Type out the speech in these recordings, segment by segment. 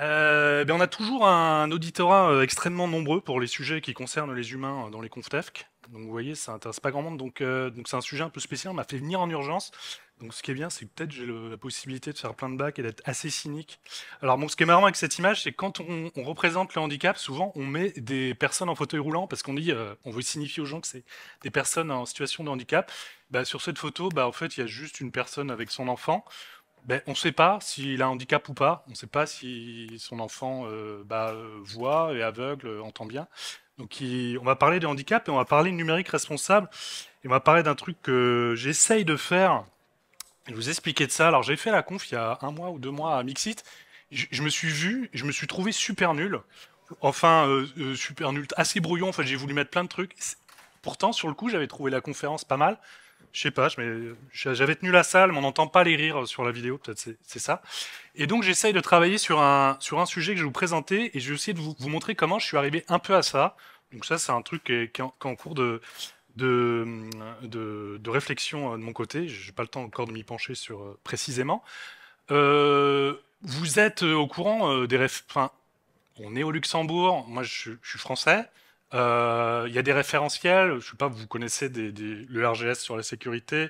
Euh, ben on a toujours un auditorat euh, extrêmement nombreux pour les sujets qui concernent les humains euh, dans les confTEFC. Donc vous voyez, ça intéresse pas grand monde. Donc c'est un sujet un peu spécial. On m'a fait venir en urgence. Donc ce qui est bien, c'est que peut-être j'ai la possibilité de faire plein de bacs et d'être assez cynique. Alors bon, ce qui est marrant avec cette image, c'est quand on, représente le handicap, souvent on met des personnes en fauteuil roulant parce qu'on dit, on veut signifier aux gens que c'est des personnes en situation de handicap. Bah, sur cette photo, bah, en fait, il y a juste une personne avec son enfant. Ben, on ne sait pas s'il a un handicap ou pas. On ne sait pas si son enfant euh, bah, euh, voit, est aveugle, euh, entend bien. Donc on va parler de handicap et on va parler du numérique responsable. Et on va parler d'un truc que j'essaye de faire. Je vous expliquer de ça. Alors j'ai fait la conf il y a un mois ou deux mois à Mixit. Je, me suis vu, je me suis trouvé super nul. Enfin, super nul, assez brouillon. Enfin j'ai voulu mettre plein de trucs. Pourtant, sur le coup, j'avais trouvé la conférence pas mal je sais pas, j'avais tenu la salle, mais on n'entend pas les rires euh, sur la vidéo, peut-être c'est ça. Et donc j'essaye de travailler sur un, sur un sujet que je vais vous présenter, et je vais essayer de vous, montrer comment je suis arrivé un peu à ça. Donc ça, c'est un truc qui est, en, cours de, de, réflexion euh, de mon côté. Je n'ai pas le temps encore de m'y pencher sur euh, précisément. vous êtes au courant des... Enfin, on est au Luxembourg, moi je suis français. Euh, il y a des référentiels, je ne sais pas, vous connaissez le RGS sur la sécurité,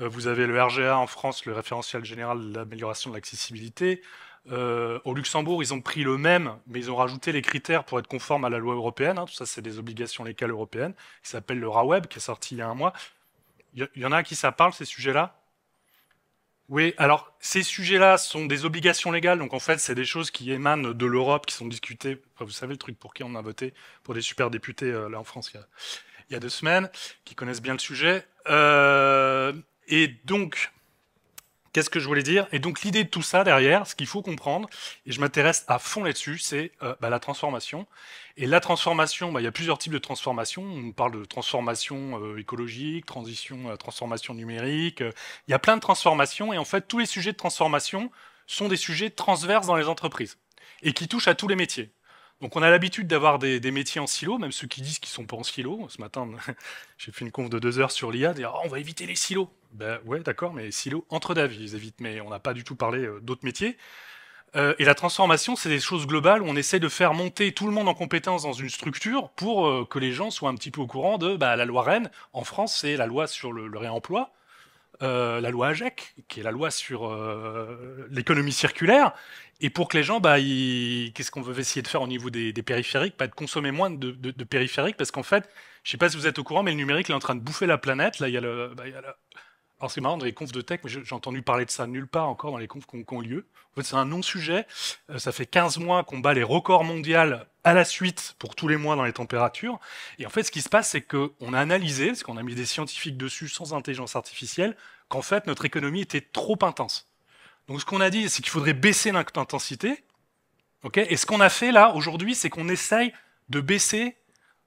euh, vous avez le RGA en France, le référentiel général de l'amélioration de l'accessibilité. Euh, au Luxembourg, ils ont pris le même, mais ils ont rajouté les critères pour être conformes à la loi européenne. tout hein. ça, c'est des obligations légales européennes. qui s'appelle le RAWEB, qui est sorti il y a un mois. Il y, y, en a à qui ça parle, ces sujets-là oui, alors ces sujets-là sont des obligations légales, donc en fait c'est des choses qui émanent de l'Europe, qui sont discutées. vous savez le truc pour qui on a voté pour des super députés euh, là en France il y, a, deux semaines, qui connaissent bien le sujet. Euh, et donc Qu'est-ce que je voulais dire Et donc l'idée de tout ça derrière, ce qu'il faut comprendre, et je m'intéresse à fond là-dessus, c'est euh, bah, la transformation. Et la transformation, bah, il y a plusieurs types de transformation. On parle de transformation euh, écologique, transition, euh, transformation numérique. il y a plein de transformations, et en fait tous les sujets de transformation sont des sujets transverses dans les entreprises et qui touchent à tous les métiers. Donc on a l'habitude d'avoir des, métiers en silo, même ceux qui disent qu'ils sont pas en silo. Ce matin, j'ai fait une conf de deux heures sur l'IA, dire oh, on va éviter les silos. Ben ouais, d'accord, mais silos entre d'avis, ils évitent, mais on n'a pas du tout parlé euh, d'autres métiers. Euh, et la transformation, c'est des choses globales où on essaie de faire monter tout le monde en compétence dans une structure pour euh, que les gens soient un petit peu au courant de bah, la loi Rennes. En France, c'est la loi sur le réemploi. Euh, la loi AGEC, qui est la loi sur euh, l'économie circulaire, et pour que les gens, bah, qu'est-ce qu'on veut essayer de faire au niveau des, périphériques pas De consommer moins de, périphériques, parce qu'en fait, je ne sais pas si vous êtes au courant, mais le numérique est en train de bouffer la planète. Là, il y a le bah, alors c'est marrant dans les confs de tech, mais j'ai entendu parler de ça nulle part encore dans les confs qui ont, lieu. En fait, c'est un non-sujet. Euh, ça fait 15 mois qu'on bat les records mondiaux à la suite pour tous les mois dans les températures. Et en fait, ce qui se passe, c'est qu'on a analysé, parce qu'on a mis des scientifiques dessus sans intelligence artificielle, qu'en fait notre économie était trop intense. Donc ce qu'on a dit, c'est qu'il faudrait baisser l'intensité. OK Et ce qu'on a fait là aujourd'hui, c'est qu'on essaye de baisser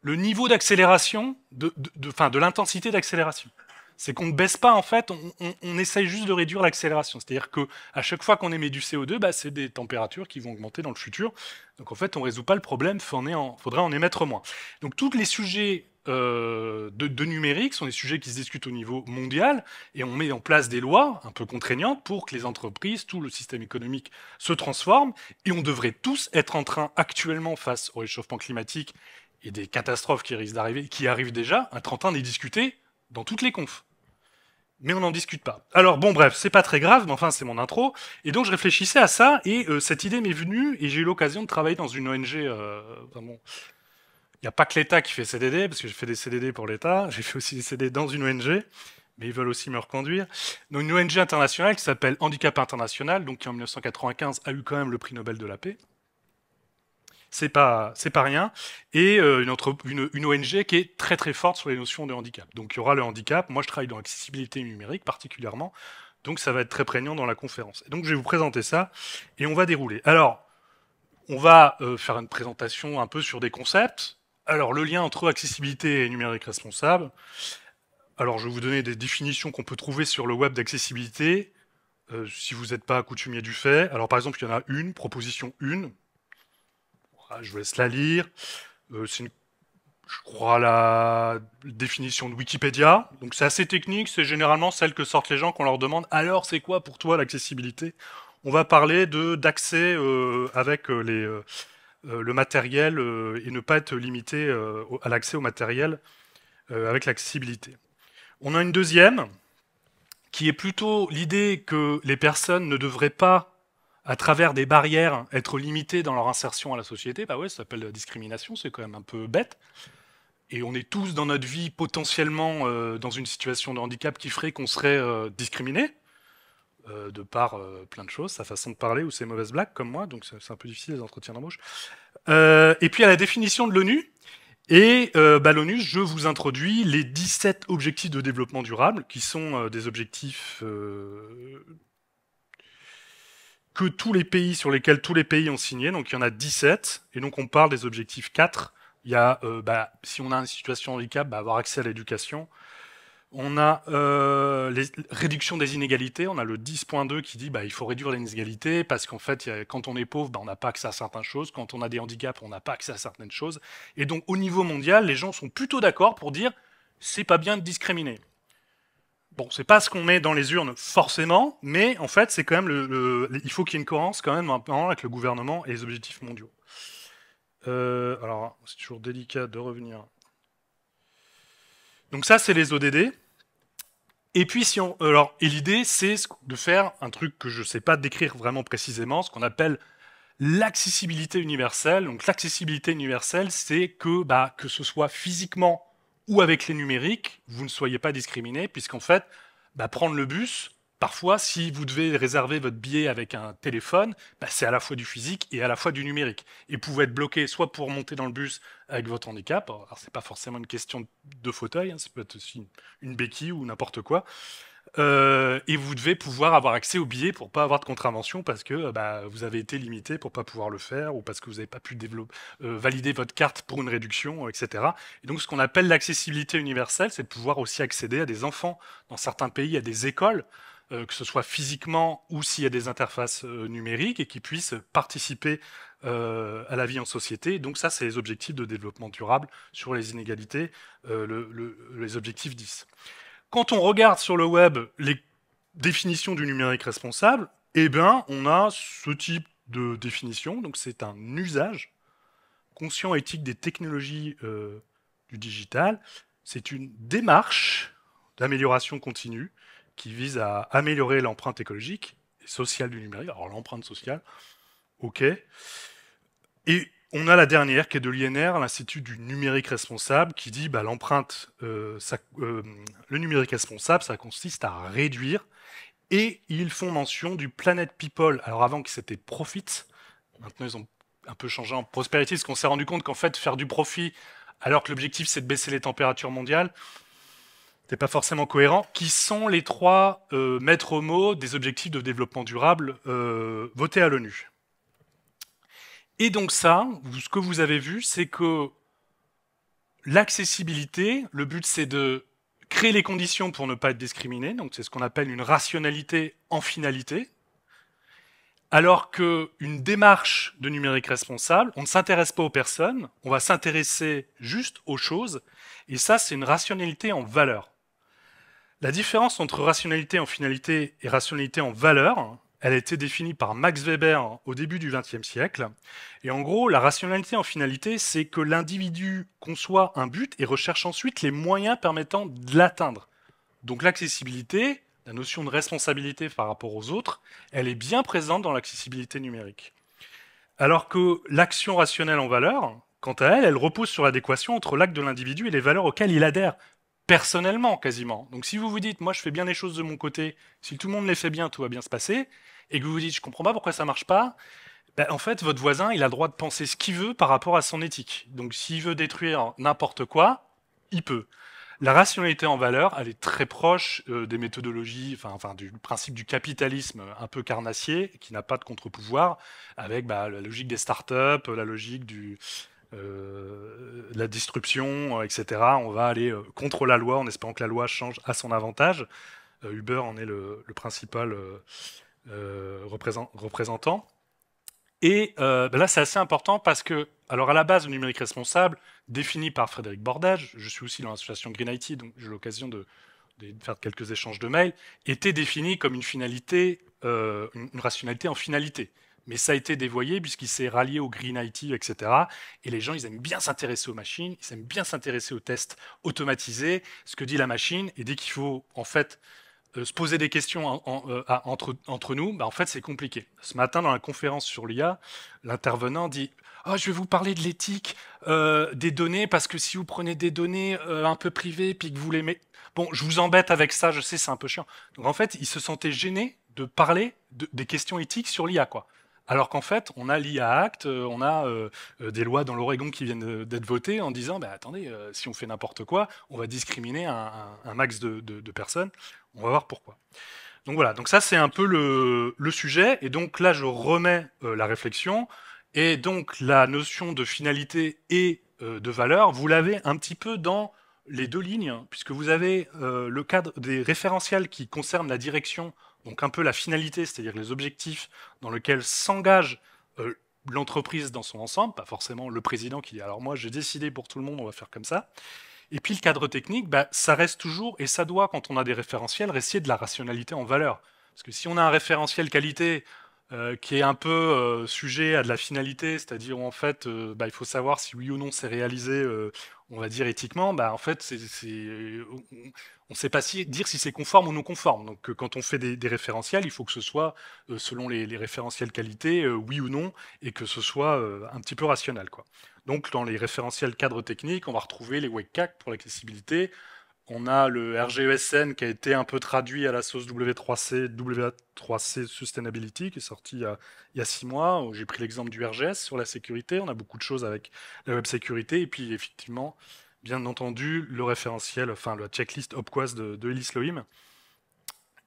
le niveau d'accélération, de, de, enfin de l'intensité d'accélération c'est qu'on ne baisse pas en fait, on, essaye juste de réduire l'accélération. C'est-à-dire qu'à chaque fois qu'on émet du CO2, bah, c'est des températures qui vont augmenter dans le futur. Donc en fait, on ne résout pas le problème, il faudrait en émettre moins. Donc tous les sujets euh, de, numérique sont des sujets qui se discutent au niveau mondial et on met en place des lois un peu contraignantes pour que les entreprises, tout le système économique se transforme et on devrait tous être en train actuellement face au réchauffement climatique et des catastrophes qui risquent d'arriver, qui arrivent déjà, Un en train d'y discuter dans toutes les confs mais on n'en discute pas. Alors bon, bref, c'est pas très grave, mais enfin c'est mon intro. Et donc je réfléchissais à ça, et euh, cette idée m'est venue, et j'ai eu l'occasion de travailler dans une ONG. Euh, bon, il n'y a pas que l'État qui fait CDD, parce que j'ai fait des CDD pour l'État, j'ai fait aussi des CDD dans une ONG, mais ils veulent aussi me reconduire. Dans une ONG internationale qui s'appelle Handicap International, donc qui en 1995 a eu quand même le prix Nobel de la paix c'est pas c'est pas rien et euh, une, ONG qui est très très forte sur les notions de handicap. Donc il y aura le handicap. Moi je travaille dans l'accessibilité numérique particulièrement, donc ça va être très prégnant dans la conférence. donc je vais vous présenter ça et on va dérouler. Alors on va euh, faire une présentation un peu sur des concepts. Alors le lien entre accessibilité et numérique responsable. Alors je vais vous donner des définitions qu'on peut trouver sur le web d'accessibilité. Euh, si vous n'êtes pas coutumier du fait, alors par exemple, il y en a une, proposition 1, ah, je vais laisse la lire. Euh, c'est je crois, la définition de Wikipédia. Donc c'est assez technique, c'est généralement celle que sortent les gens qu'on leur demande alors c'est quoi pour toi l'accessibilité On va parler de d'accès euh, avec euh, les, le matériel et ne pas être limité à l'accès au matériel avec l'accessibilité. On a une deuxième qui est plutôt l'idée que les personnes ne devraient pas à travers des barrières, être limité dans leur insertion à la société, bah ouais, ça s'appelle la discrimination, c'est quand même un peu bête. Et on est tous dans notre vie potentiellement euh, dans une situation de handicap qui ferait qu'on serait euh, discriminé, euh, de par plein de choses, sa façon de parler ou ses mauvaises blagues, comme moi, donc c'est un peu difficile les entretiens d'embauche. et puis à la définition de l'ONU, et bah, l'ONU, je vous introduis les 17 objectifs de développement durable, qui sont des objectifs que tous les pays sur lesquels tous les pays ont signé, donc il y en a 17, et donc on parle des objectifs 4. Il y a, euh, bah, si on a une situation handicap, bah, avoir accès à l'éducation. On a euh, les réduction des inégalités, on a le 10.2 qui dit bah, il faut réduire les inégalités parce qu'en fait, quand on est pauvre, bah, on n'a pas accès à certaines choses, quand on a des handicaps, on n'a pas accès à certaines choses. Et donc au niveau mondial, les gens sont plutôt d'accord pour dire c'est pas bien de discriminer. Bon, c'est pas ce qu'on met dans les urnes forcément, mais en fait, c'est quand même le, il faut qu'il y ait une cohérence quand même avec le gouvernement et les objectifs mondiaux. Euh, alors, c'est toujours délicat de revenir. Donc ça, c'est les ODD. Et puis, si on, euh, alors, et l'idée, c'est de faire un truc que je ne sais pas décrire vraiment précisément, ce qu'on appelle l'accessibilité universelle. Donc, l'accessibilité universelle, c'est que, bah, que ce soit physiquement ou avec les numériques, vous ne soyez pas discriminé, puisqu'en fait, bah, prendre le bus, parfois, si vous devez réserver votre billet avec un téléphone, bah, c'est à la fois du physique et à la fois du numérique. Et vous pouvez être bloqué soit pour monter dans le bus avec votre handicap, alors c'est pas forcément une question de fauteuil, c'est hein, peut être aussi une béquille ou n'importe quoi, euh, et vous devez pouvoir avoir accès aux billets pour pas avoir de contravention parce que euh, bah, vous avez été limité pour pas pouvoir le faire ou parce que vous n'avez pas pu euh, valider votre carte pour une réduction, etc. Et donc ce qu'on appelle l'accessibilité universelle, c'est de pouvoir aussi accéder à des enfants dans certains pays, à des écoles, que ce soit physiquement ou s'il y a des interfaces numériques et qui puissent participer à la vie en société. Donc ça, c'est les objectifs de développement durable sur les inégalités, les objectifs 10. Quand on regarde sur le web les définitions du numérique responsable, eh ben, on a ce type de définition. Donc, c'est un usage conscient éthique des technologies euh, du digital. C'est une démarche d'amélioration continue qui vise à améliorer l'empreinte écologique et sociale du numérique. Alors, l'empreinte sociale, ok. Et on a la dernière qui est de l'INR, l'Institut du numérique responsable, qui dit bah, l'empreinte, euh, euh, le numérique responsable, ça consiste à réduire. Et ils font mention du Planet People. Alors avant que c'était Profit, maintenant ils ont un peu changé en prospérité, parce qu'on s'est rendu compte qu'en fait faire du profit, alors que l'objectif c'est de baisser les températures mondiales, n'est pas forcément cohérent, qui sont les trois euh, maîtres mots des objectifs de développement durable votés à l'ONU. Et donc ça, ce que vous avez vu, c'est que l'accessibilité, le but c'est de créer les conditions pour ne pas être discriminé, donc c'est ce qu'on appelle une rationalité en finalité, alors qu'une démarche de numérique responsable, on ne s'intéresse pas aux personnes, on va s'intéresser juste aux choses, et ça c'est une rationalité en valeur. La différence entre rationalité en finalité et rationalité en valeur, elle a été définie par Max Weber au début du XXe siècle. Et en gros, la rationalité en finalité, c'est que l'individu conçoit un but et recherche ensuite les moyens permettant de l'atteindre. Donc l'accessibilité, la notion de responsabilité par rapport aux autres, elle est bien présente dans l'accessibilité numérique. Alors que l'action rationnelle en valeur, quant à elle, elle repose sur l'adéquation entre l'acte de l'individu et les valeurs auxquelles il adhère personnellement quasiment. Donc si vous vous dites, moi je fais bien les choses de mon côté, si tout le monde les fait bien, tout va bien se passer, et que vous vous dites, je comprends pas pourquoi ça marche pas, ben, en fait, votre voisin, il a le droit de penser ce qu'il veut par rapport à son éthique. Donc s'il veut détruire n'importe quoi, il peut. La rationalité en valeur, elle est très proche euh, des méthodologies, enfin, enfin, du principe du capitalisme un peu carnassier, qui n'a pas de contre-pouvoir, avec bah, la logique des startups, la logique du, euh, la disruption, euh, etc. On va aller euh, contre la loi en espérant que la loi change à son avantage. Uber en est le, principal représentant. Et ben là, c'est assez important parce que, alors à la base, le numérique responsable, défini par Frédéric Bordage, je suis aussi dans l'association Green IT, donc j'ai l'occasion de, faire quelques échanges de mails, était défini comme une finalité, une rationalité en finalité mais ça a été dévoyé puisqu'il s'est rallié au Green IT, etc. Et les gens, ils aiment bien s'intéresser aux machines, ils aiment bien s'intéresser aux tests automatisés, ce que dit la machine, et dès qu'il faut, en fait, euh, se poser des questions euh, entre, entre, nous, bah, en fait, c'est compliqué. Ce matin, dans la conférence sur l'IA, l'intervenant dit Ah, Je vais vous parler de l'éthique euh, des données, parce que si vous prenez des données un peu privées, puis que vous les mettez. Bon, je vous embête avec ça, je sais, c'est un peu chiant. Donc, en fait, il se sentait gêné de parler des questions éthiques sur l'IA, quoi. Alors qu'en fait, on a l'IA Act, euh, on a euh, euh, des lois dans l'Oregon qui viennent d'être votées en disant bah, attendez, si on fait n'importe quoi, on va discriminer un, max de, personnes. On va voir pourquoi. Donc voilà, donc ça c'est un peu le, sujet. Et donc là, je remets la réflexion. Et donc la notion de finalité et de valeur, vous l'avez un petit peu dans les deux lignes, puisque vous avez le cadre des référentiels qui concernent la direction donc un peu la finalité, c'est-à-dire les objectifs dans lesquels s'engage euh, l'entreprise dans son ensemble, pas forcément le président qui dit alors moi j'ai décidé pour tout le monde, on va faire comme ça. Et puis le cadre technique, bah, ça reste toujours, et ça doit, quand on a des référentiels, rester de la rationalité en valeur. Parce que si on a un référentiel qualité euh, qui est un peu euh, sujet à de la finalité, c'est-à-dire en fait bah, il faut savoir si oui ou non c'est réalisé, on va dire éthiquement, bah, en fait c'est, on ne sait pas dire si c'est conforme ou non conforme. Donc euh, quand on fait des, référentiels, il faut que ce soit euh, selon les, référentiels qualité, euh, oui ou non, et que ce soit un petit peu rationnel. Donc dans les référentiels cadres techniques, on va retrouver les WCAG pour l'accessibilité. On a le RGESN qui a été un peu traduit à la sauce W3C, W3C Sustainability, qui est sorti il y a, il y a six mois. J'ai pris l'exemple du RGS e sur la sécurité. On a beaucoup de choses avec la web sécurité. Et puis effectivement, bien entendu le référentiel, enfin la checklist Opquas de, de Elis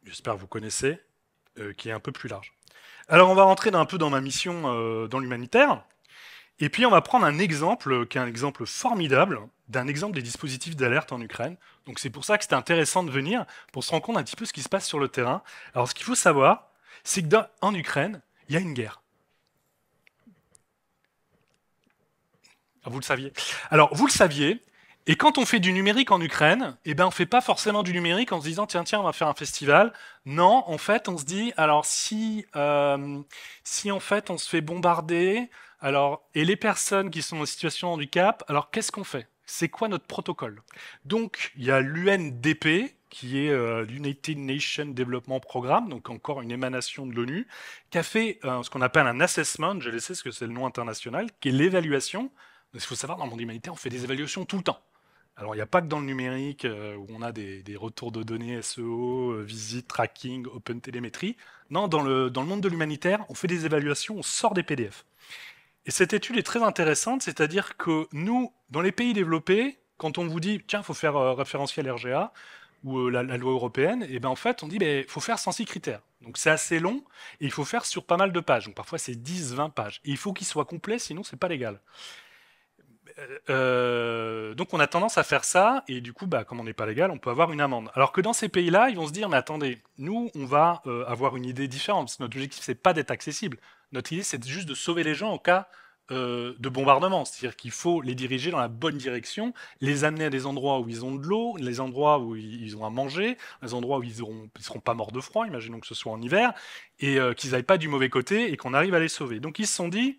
j'espère que vous connaissez, euh, qui est un peu plus large. Alors on va rentrer un peu dans ma mission euh, dans l'humanitaire, et puis on va prendre un exemple qui est un exemple formidable, d'un exemple des dispositifs d'alerte en Ukraine. Donc c'est pour ça que c'était intéressant de venir, pour se rendre compte un petit peu ce qui se passe sur le terrain. Alors ce qu'il faut savoir, c'est qu'en Ukraine, il y a une guerre. Vous le saviez. Alors, vous le saviez, et quand on fait du numérique en Ukraine, eh ben on fait pas forcément du numérique en se disant tiens tiens on va faire un festival. Non, en fait on se dit alors si euh, si en fait on se fait bombarder, alors et les personnes qui sont en situation de handicap, alors qu'est-ce qu'on fait C'est quoi notre protocole Donc il y a l'UNDP qui est euh, l'United Nations Development Programme, donc encore une émanation de l'ONU, qui a fait euh, ce qu'on appelle un assessment, je laissé ce que c'est le nom international, qui est l'évaluation. Il faut savoir, dans le monde humanitaire, on fait des évaluations tout le temps. Alors, il n'y a pas que dans le numérique euh, où on a des, retours de données SEO, euh, visite, tracking, open télémétrie. Non, dans le, dans le monde de l'humanitaire, on fait des évaluations, on sort des PDF. Et cette étude est très intéressante, c'est-à-dire que nous, dans les pays développés, quand on vous dit, tiens, il faut faire euh, référentiel RGA ou euh, la, loi européenne, et eh ben en fait, on dit, il ben, faut faire 106 critères. Donc, c'est assez long et il faut faire sur pas mal de pages. Donc, parfois, c'est 10, 20 pages. il faut qu'il soit complet, sinon, c'est pas légal. Euh, euh, donc on a tendance à faire ça, et du coup, bah, comme on n'est pas légal, on peut avoir une amende. Alors que dans ces pays-là, ils vont se dire, mais attendez, nous, on va euh, avoir une idée différente, notre objectif, c'est pas d'être accessible. Notre idée, c'est juste de sauver les gens au cas de bombardement, c'est-à-dire qu'il faut les diriger dans la bonne direction, les amener à des endroits où ils ont de l'eau, les endroits où ils ont à manger, les endroits où ils ne seront pas morts de froid, imaginons que ce soit en hiver, et qu'ils n'aillent pas du mauvais côté, et qu'on arrive à les sauver. Donc ils se sont dit...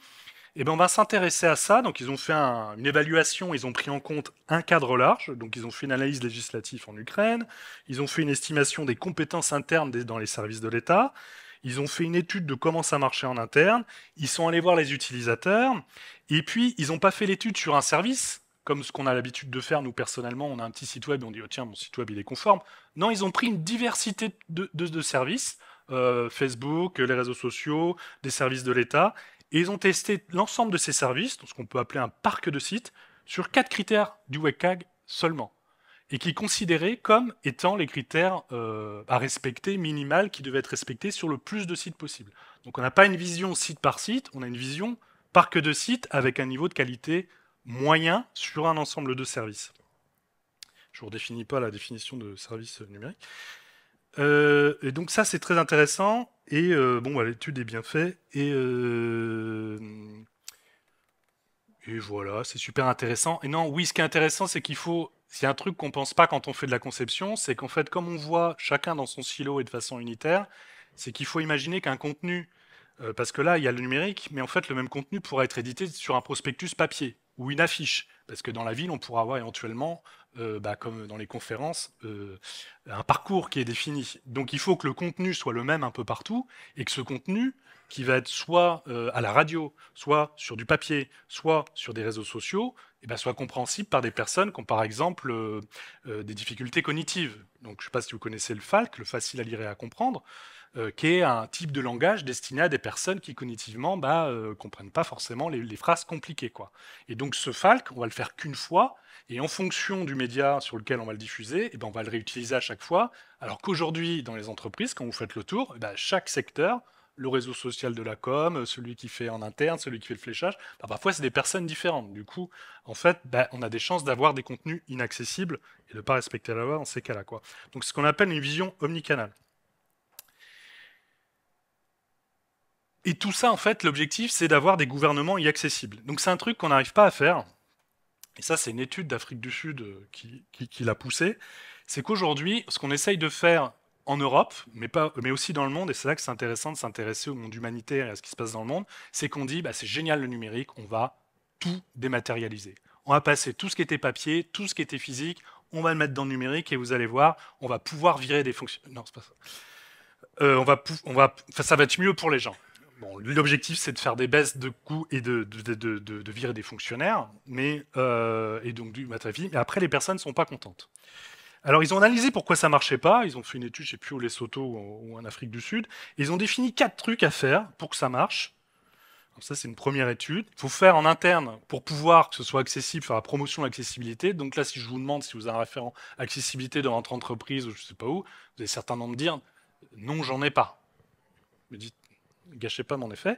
Eh ben, on va s'intéresser à ça. Donc, ils ont fait une évaluation, ils ont pris en compte un cadre large. Donc, ils ont fait une analyse législative en Ukraine, ils ont fait une estimation des compétences internes dans les services de l'État, ils ont fait une étude de comment ça marchait en interne, ils sont allés voir les utilisateurs, et puis, ils n'ont pas fait l'étude sur un service, comme ce qu'on a l'habitude de faire, nous personnellement, on a un petit site web et on dit, oh, tiens, mon site web, il est conforme. Non, ils ont pris une diversité de, services, euh, Facebook, les réseaux sociaux, des services de l'État, et ils ont testé l'ensemble de ces services, ce qu'on peut appeler un parc de sites, sur quatre critères du WCAG seulement, et qui considéraient comme étant les critères euh, à respecter, minimal, qui devaient être respectés sur le plus de sites possible. Donc on n'a pas une vision site par site, on a une vision parc de sites avec un niveau de qualité moyen sur un ensemble de services. Je ne redéfinis pas la définition de service numérique. Euh, et donc ça, c'est très intéressant. Et euh, bon, bah, l'étude est bien faite. Et, euh, et voilà, c'est super intéressant. Et non, oui, ce qui est intéressant, c'est qu'il faut... c'est un truc qu'on pense pas quand on fait de la conception, c'est qu'en fait, comme on voit chacun dans son silo et de façon unitaire, c'est qu'il faut imaginer qu'un contenu euh, parce que là, il y a le numérique, mais en fait, le même contenu pourra être édité sur un prospectus papier ou une affiche. Parce que dans la ville, on pourra avoir éventuellement, euh, bah, comme dans les conférences, euh, un parcours qui est défini. Donc il faut que le contenu soit le même un peu partout et que ce contenu, qui va être soit à la radio, soit sur du papier, soit sur des réseaux sociaux, eh ben, soit compréhensible par des personnes qui ont par exemple des difficultés cognitives. Donc, je ne sais pas si vous connaissez le FALC, le facile à lire et à comprendre. Euh, qui est un type de langage destiné à des personnes qui cognitivement ne bah, euh, comprennent pas forcément les, phrases compliquées. Quoi. Et donc ce FALC, on va le faire qu'une fois, et en fonction du média sur lequel on va le diffuser, et ben, on va le réutiliser à chaque fois. Alors qu'aujourd'hui, dans les entreprises, quand vous faites le tour, bah, chaque secteur, le réseau social de la com, celui qui fait en interne, celui qui fait le fléchage, bah, parfois c'est des personnes différentes. Du coup, en fait, on a des chances d'avoir des contenus inaccessibles et de ne pas respecter la loi dans ces cas-là. Quoi. Donc ce qu'on appelle une vision omnicanale. Et tout ça, en fait, l'objectif, c'est d'avoir des gouvernements y accessibles. Donc c'est un truc qu'on n'arrive pas à faire. Et ça, c'est une étude d'Afrique du Sud euh, qui, l'a poussé. C'est qu'aujourd'hui, ce qu'on essaye de faire en Europe, mais, pas, mais aussi dans le monde, et c'est là que c'est intéressant de s'intéresser au monde humanitaire et à ce qui se passe dans le monde, c'est qu'on dit, bah, c'est génial le numérique, on va tout dématérialiser. On va passer tout ce qui était papier, tout ce qui était physique, on va le mettre dans le numérique et vous allez voir, on va pouvoir virer des fonctions. Non, c'est pas ça. Euh, on va, on va, ça va être mieux pour les gens l'objectif c'est de faire des baisses de coûts et de, de, virer des fonctionnaires, mais euh, et donc du matavis. Bah, mais après, les personnes ne sont pas contentes. Alors, ils ont analysé pourquoi ça marchait pas. Ils ont fait une étude, je sais plus, au Lesotho ou en, en Afrique du Sud. ils ont défini quatre trucs à faire pour que ça marche. ça, c'est une première étude. Il faut faire en interne pour pouvoir que ce soit accessible, faire la promotion de l'accessibilité. Donc là, si je vous demande si vous avez un référent accessibilité dans votre entreprise ou je sais pas où, vous avez certainement me dire non, j'en ai pas. Me dites gâchez pas mon effet.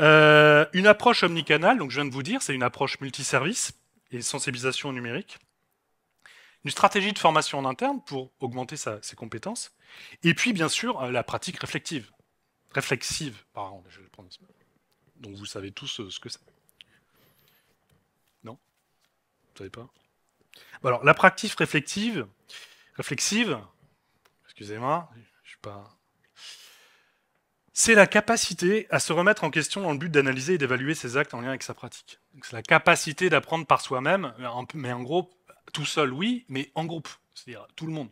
Euh, une approche omnicanale, donc je viens de vous dire, c'est une approche multiservice et sensibilisation numérique. Une stratégie de formation en interne pour augmenter ses compétences. Et puis, bien sûr, euh, la pratique réflexive. Réflexive, pardon, je vais Donc vous savez tous euh, ce que c'est. Non Vous savez pas Alors, la pratique réflexive, réflexive excusez-moi, je suis pas c'est la capacité à se remettre en question dans le but d'analyser et d'évaluer ses actes en lien avec sa pratique. C'est la capacité d'apprendre par soi-même, mais en gros, tout seul, oui, mais en groupe, c'est-à-dire tout le monde.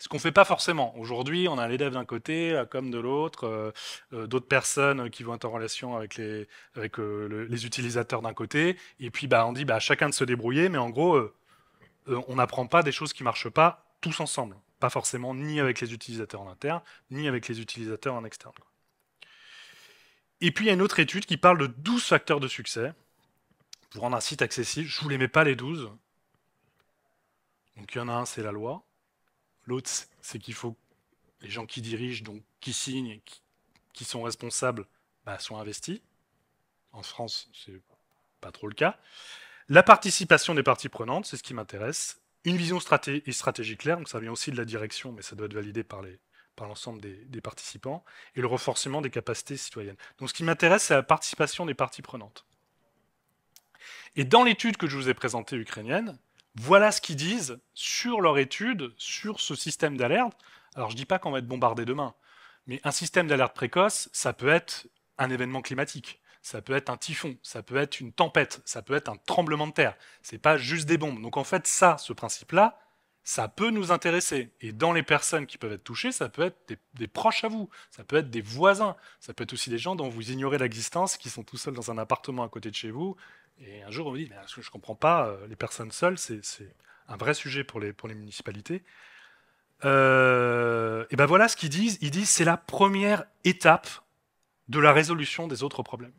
Ce qu'on ne fait pas forcément. Aujourd'hui, on a l'élève d'un côté, la comme de l'autre, euh, euh, d'autres personnes qui vont être en relation avec les, euh, utilisateurs d'un côté, et puis bah, on dit bah, chacun de se débrouiller, mais en gros, on n'apprend pas des choses qui ne marchent pas tous ensemble pas forcément ni avec les utilisateurs en interne, ni avec les utilisateurs en externe. Et puis il y a une autre étude qui parle de 12 facteurs de succès pour rendre un site accessible. Je ne vous les mets pas les 12. Donc il y en a un, c'est la loi. L'autre, c'est qu'il faut que les gens qui dirigent, donc qui signent, qui, sont responsables, bah, soient investis. En France, ce n'est pas trop le cas. La participation des parties prenantes, c'est ce qui m'intéresse une vision stratégique et claire, donc ça vient aussi de la direction, mais ça doit être validé par l'ensemble des, des, participants, et le renforcement des capacités citoyennes. Donc ce qui m'intéresse, c'est la participation des parties prenantes. Et dans l'étude que je vous ai présentée ukrainienne, voilà ce qu'ils disent sur leur étude, sur ce système d'alerte. Alors je ne dis pas qu'on va être bombardé demain, mais un système d'alerte précoce, ça peut être un événement climatique ça peut être un typhon, ça peut être une tempête, ça peut être un tremblement de terre. C'est pas juste des bombes. Donc en fait, ça, ce principe-là, ça peut nous intéresser. Et dans les personnes qui peuvent être touchées, ça peut être des, proches à vous, ça peut être des voisins, ça peut être aussi des gens dont vous ignorez l'existence, qui sont tout seuls dans un appartement à côté de chez vous. Et un jour, on vous dit, je ne comprends pas, euh, les personnes seules, c'est un vrai sujet pour les, municipalités. Euh, et ben voilà ce qu'ils disent. Ils disent c'est la première étape de la résolution des autres problèmes.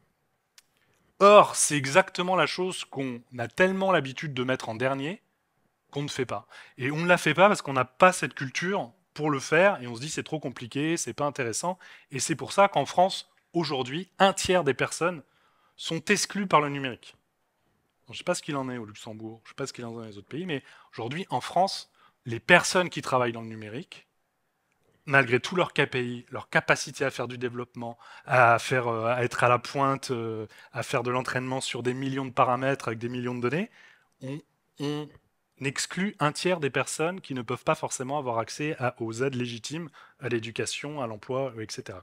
Or, c'est exactement la chose qu'on a tellement l'habitude de mettre en dernier qu'on ne fait pas. Et on ne la fait pas parce qu'on n'a pas cette culture pour le faire et on se dit c'est trop compliqué, c'est pas intéressant. Et c'est pour ça qu'en France, aujourd'hui, un tiers des personnes sont exclues par le numérique. Je ne sais pas ce qu'il en est au Luxembourg, je ne sais pas ce qu'il en est dans les autres pays, mais aujourd'hui, en France, les personnes qui travaillent dans le numérique malgré tout leur KPI, leur capacité à faire du développement, à, faire, euh, à être à la pointe, euh, à faire de l'entraînement sur des millions de paramètres avec des millions de données, on, exclut un tiers des personnes qui ne peuvent pas forcément avoir accès aux aides légitimes, à l'éducation, à l'emploi, euh, etc.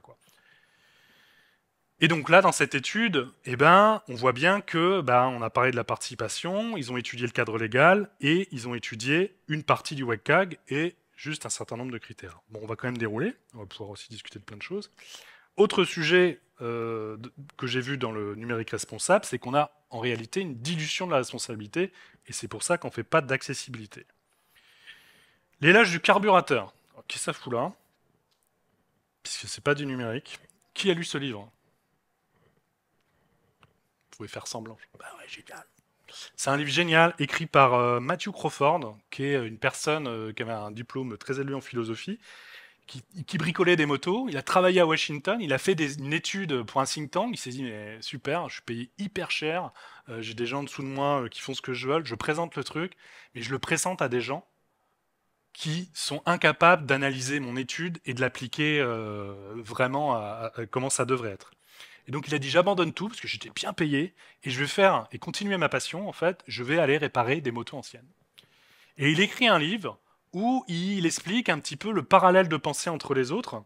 Et donc là, dans cette étude, eh ben, on voit bien que, ben, on a parlé de la participation, ils ont étudié le cadre légal et ils ont étudié une partie du WCAG et juste un certain nombre de critères. Bon, on va quand même dérouler, on va pouvoir aussi discuter de plein de choses. Autre sujet euh, que j'ai vu dans le numérique responsable, c'est qu'on a en réalité une dilution de la responsabilité, et c'est pour ça qu'on ne fait pas d'accessibilité. L'élage du carburateur. qui ça fout là Puisque c'est pas du numérique. Qui a lu ce livre Vous pouvez faire semblant. Bah ouais, génial. C'est un livre génial, écrit par euh, Matthew Crawford, qui est euh, une personne euh, qui avait un diplôme très élevé en philosophie, qui, bricolait des motos. Il a travaillé à Washington, il a fait des, une étude pour un think tank. Il s'est dit, mais super, je suis payé hyper cher, j'ai des gens en dessous de moi qui font ce que je veux, je présente le truc, mais je le présente à des gens qui sont incapables d'analyser mon étude et de l'appliquer vraiment à, comment ça devrait être. Et donc il a dit j'abandonne tout parce que j'étais bien payé et je vais faire et continuer ma passion en fait, je vais aller réparer des motos anciennes. Et il écrit un livre où il explique un petit peu le parallèle de pensée entre les autres.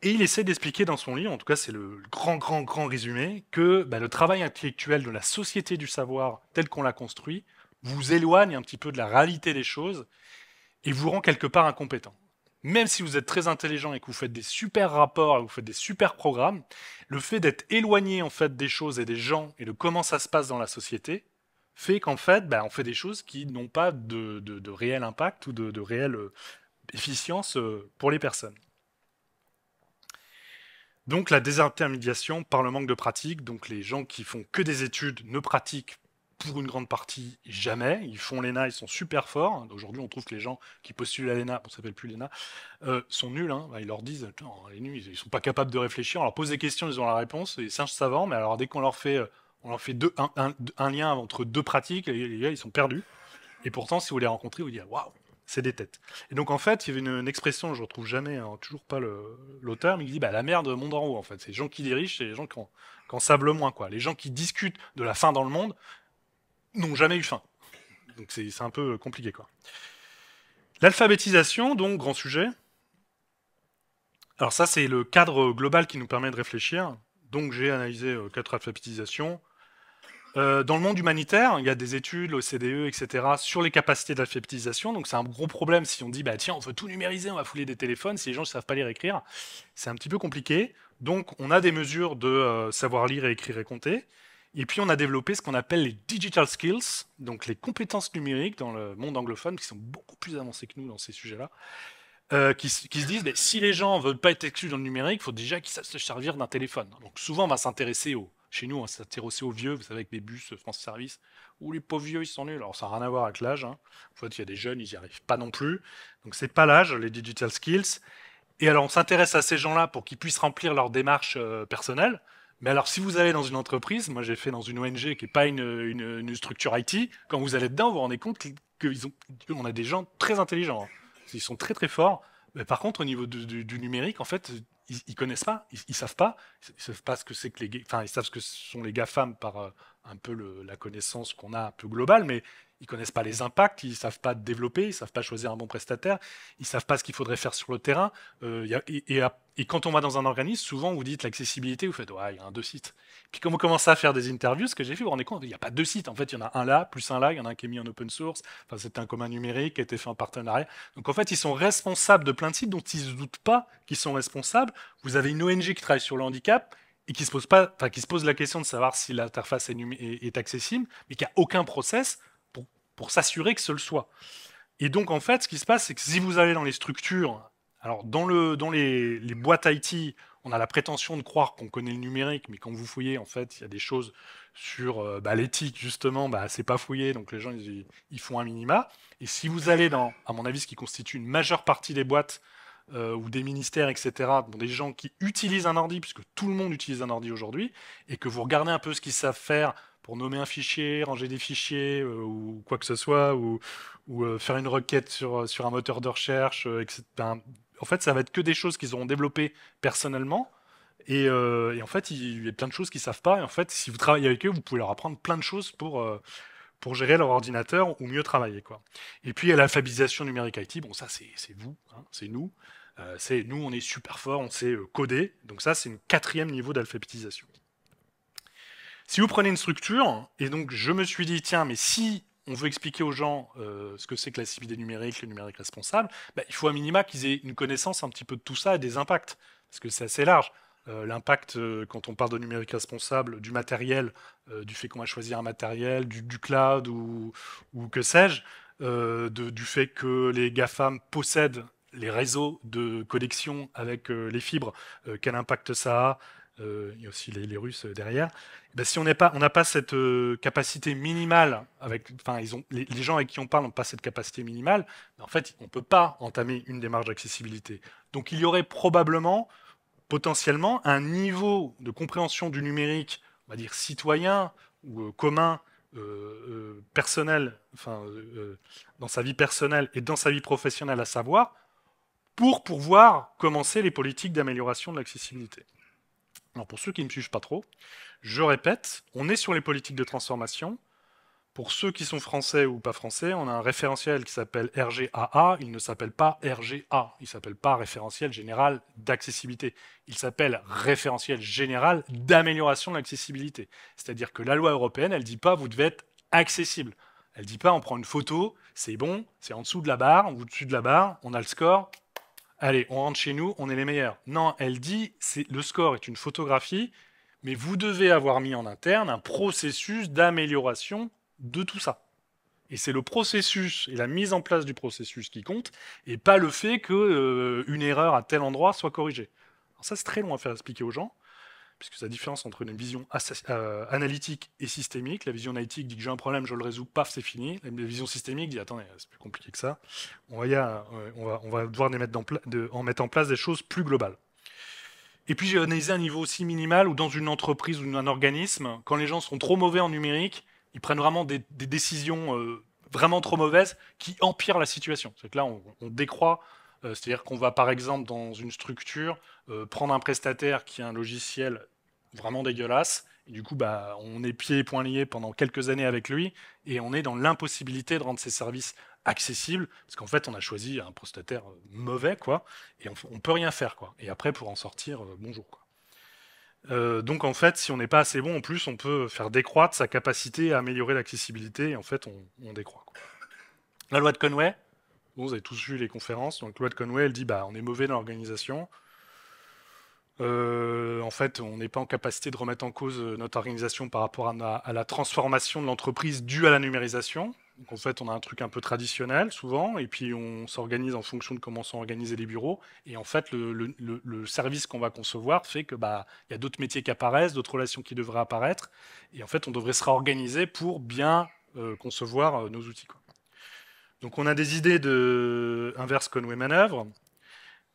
Et il essaie d'expliquer dans son livre, en tout cas c'est le grand, grand, grand résumé, que bah, le travail intellectuel de la société du savoir tel qu'on l'a construit vous éloigne un petit peu de la réalité des choses et vous rend quelque part incompétent même si vous êtes très intelligent et que vous faites des super rapports et que vous faites des super programmes, le fait d'être éloigné en fait des choses et des gens et de comment ça se passe dans la société fait qu'en fait, ben, on fait des choses qui n'ont pas de, réel impact ou de, réelle euh, efficience euh, pour les personnes. Donc la désintermédiation par le manque de pratique, donc les gens qui font que des études ne pratiquent pour une grande partie jamais. Ils font l'ENA, ils sont super forts. Aujourd'hui, on trouve que les gens qui postulent à l'ENA, on ne s'appelle plus l'ENA, euh, sont nuls. Hein. ils leur disent, les nuls, ils ne sont pas capables de réfléchir. On leur pose des questions, ils ont la réponse, et singes savants, mais alors dès qu'on leur fait, euh, on leur fait un, un, lien entre deux pratiques, les, gars, ils sont perdus. Et pourtant, si vous les rencontrez, vous dites, waouh, c'est des têtes. Et donc, en fait, il y avait une, expression, je ne retrouve jamais, hein, toujours pas l'auteur, mais il dit, bah, la merde monde en haut, en fait. C'est les gens qui dirigent, c'est les gens qui en, qui en moins, quoi. Les gens qui discutent de la fin dans le monde, n'ont jamais eu faim. Donc c'est un peu compliqué quoi. L'alphabétisation, donc grand sujet. Alors ça c'est le cadre global qui nous permet de réfléchir. Donc j'ai analysé euh, quatre alphabétisations. Euh, dans le monde humanitaire, il y a des études, l'OCDE, etc., sur les capacités d'alphabétisation. Donc c'est un gros problème si on dit, bah, tiens, on veut tout numériser, on va fouler des téléphones, si les gens ne savent pas lire et écrire, c'est un petit peu compliqué. Donc on a des mesures de euh, savoir lire et écrire et compter. Et puis on a développé ce qu'on appelle les digital skills, donc les compétences numériques dans le monde anglophone, qui sont beaucoup plus avancées que nous dans ces sujets-là, euh, qui, se disent, mais si les gens ne veulent pas être exclus dans le numérique, il faut déjà qu'ils sachent se servir d'un téléphone. Donc souvent on va s'intéresser aux... Chez nous, on s'intéresse aux vieux, vous savez, avec les bus euh, France Service, où les pauvres vieux, ils sont nuls. Alors ça n'a rien à voir avec l'âge. Hein. En fait, il y a des jeunes, ils n'y arrivent pas non plus. Donc c'est pas l'âge, les digital skills. Et alors on s'intéresse à ces gens-là pour qu'ils puissent remplir leur démarche euh, personnelle. Mais alors, si vous allez dans une entreprise, moi j'ai fait dans une ONG qui n'est pas une, structure IT, quand vous allez dedans, vous vous rendez compte qu'on a des gens très intelligents. Hein. Ils sont très très forts. Mais par contre, au niveau du, numérique, en fait, ils, ne connaissent pas, ils, ne savent pas, ils savent pas ce que c'est que les, enfin, ils savent ce que sont les GAFAM par euh, un peu la connaissance qu'on a un peu globale, mais ils connaissent pas les impacts, ils savent pas développer, ils savent pas choisir un bon prestataire, ils savent pas ce qu'il faudrait faire sur le terrain. Euh, et, quand on va dans un organisme, souvent vous dites l'accessibilité, vous faites ouais, il y a un deux sites. Puis quand vous commencez à faire des interviews, ce que j'ai fait, vous vous rendez compte, il n'y a pas deux sites. En fait, il y en a un là, plus un là, il y en a un qui est mis en open source. Enfin, c'est un commun numérique qui a été fait en partenariat. Donc en fait, ils sont responsables de plein de sites dont ils ne doutent pas qu'ils sont responsables. Vous avez une ONG qui travaille sur le handicap et qui se pose pas, qui se pose la question de savoir si l'interface est, est, est, accessible, mais qui a aucun process pour s'assurer que ce le soit. Et donc, en fait, ce qui se passe, c'est que si vous allez dans les structures, alors dans, le, dans les, boîtes IT, on a la prétention de croire qu'on connaît le numérique, mais quand vous fouillez, en fait, il y a des choses sur euh, bah, l'éthique, justement, bah, c'est pas fouillé, donc les gens, ils, font un minima. Et si vous allez dans, à mon avis, ce qui constitue une majeure partie des boîtes euh, ou des ministères, etc., bon, des gens qui utilisent un ordi, puisque tout le monde utilise un ordi aujourd'hui, et que vous regardez un peu ce qu'ils savent faire, pour nommer un fichier, ranger des fichiers euh, ou quoi que ce soit, ou, euh, faire une requête sur, sur un moteur de recherche, euh, etc. Ben, en fait, ça va être que des choses qu'ils auront développées personnellement. Et, en fait, il y a plein de choses qu'ils ne savent pas. Et en fait, si vous travaillez avec eux, vous pouvez leur apprendre plein de choses pour, pour gérer leur ordinateur ou mieux travailler. Quoi. Et puis, a l'alphabétisation numérique IT, bon, ça, c'est vous, hein, c'est nous. c'est nous, on est super fort, on sait coder. Donc ça, c'est une quatrième niveau d'alphabétisation. Si vous prenez une structure, et donc je me suis dit, tiens, mais si on veut expliquer aux gens euh, ce que c'est que la civilité numérique, le numérique responsable, bah, il faut à minima qu'ils aient une connaissance un petit peu de tout ça et des impacts, parce que c'est assez large. Euh, l'impact, euh, quand on parle de numérique responsable, du matériel, du fait qu'on va choisir un matériel, du, cloud ou, que sais-je, du fait que les GAFAM possèdent les réseaux de connexion avec les fibres, quel impact ça a, euh, il y a aussi les, Russes euh, derrière. Eh ben, si on n'a pas, pas cette euh, capacité minimale, avec, enfin, ils ont, les, gens avec qui on parle n'ont pas cette capacité minimale, en fait, on ne peut pas entamer une démarche d'accessibilité. Donc il y aurait probablement, potentiellement, un niveau de compréhension du numérique, on va dire citoyen ou commun, personnel, enfin, dans sa vie personnelle et dans sa vie professionnelle à savoir, pour pouvoir commencer les politiques d'amélioration de l'accessibilité. Alors pour ceux qui ne me suivent pas trop, je répète, on est sur les politiques de transformation. Pour ceux qui sont français ou pas français, on a un référentiel qui s'appelle RGAA. Il ne s'appelle pas RGA. Il s'appelle pas référentiel général d'accessibilité. Il s'appelle référentiel général d'amélioration de l'accessibilité. C'est-à-dire que la loi européenne, elle dit pas vous devez être accessible. Elle ne dit pas on prend une photo, c'est bon, c'est en dessous de la barre, ou au-dessus de la barre, on a le score, allez, on rentre chez nous, on est les meilleurs. Non, elle dit, c'est le score est une photographie, mais vous devez avoir mis en interne un processus d'amélioration de tout ça. Et c'est le processus et la mise en place du processus qui compte, et pas le fait qu'une euh, erreur à tel endroit soit corrigée. ça, c'est très long à faire expliquer aux gens puisque c'est la différence entre une vision euh, analytique et systémique. La vision analytique dit que j'ai un problème, je le résous, paf, c'est fini. La vision systémique dit attendez, c'est plus compliqué que ça. On va, devoir en mettre en place des choses plus globales. Et puis j'ai analysé un niveau aussi minimal où dans une entreprise ou un organisme, quand les gens sont trop mauvais en numérique, ils prennent vraiment des, décisions euh, vraiment trop mauvaises qui empirent la situation. C'est que là, on, décroît euh, c'est-à-dire qu'on va, par exemple, dans une structure, prendre un prestataire qui a un logiciel vraiment dégueulasse. Et du coup, bah, on est pieds et poings liés pendant quelques années avec lui, et on est dans l'impossibilité de rendre ses services accessibles, parce qu'en fait, on a choisi un prestataire mauvais, quoi, et on, ne peut rien faire, quoi. Et après, pour en sortir, euh, bonjour, quoi. Euh, donc en fait, si on n'est pas assez bon, en plus, on peut faire décroître sa capacité à améliorer l'accessibilité, et en fait, on, décroît. La loi de Conway, vous avez tous vu les conférences, donc la loi de Conway, elle dit, bah, on est mauvais dans l'organisation, euh, en fait, on n'est pas en capacité de remettre en cause euh, notre organisation par rapport à, la transformation de l'entreprise due à la numérisation. en fait, on a un truc un peu traditionnel souvent, et puis on s'organise en fonction de comment sont organisés les bureaux. Et en fait, le, service qu'on va concevoir fait que bah, il y a d'autres métiers qui apparaissent, d'autres relations qui devraient apparaître, et en fait, on devrait se réorganiser pour bien euh, concevoir nos outils. Donc on a des idées de inverse Conway manœuvre.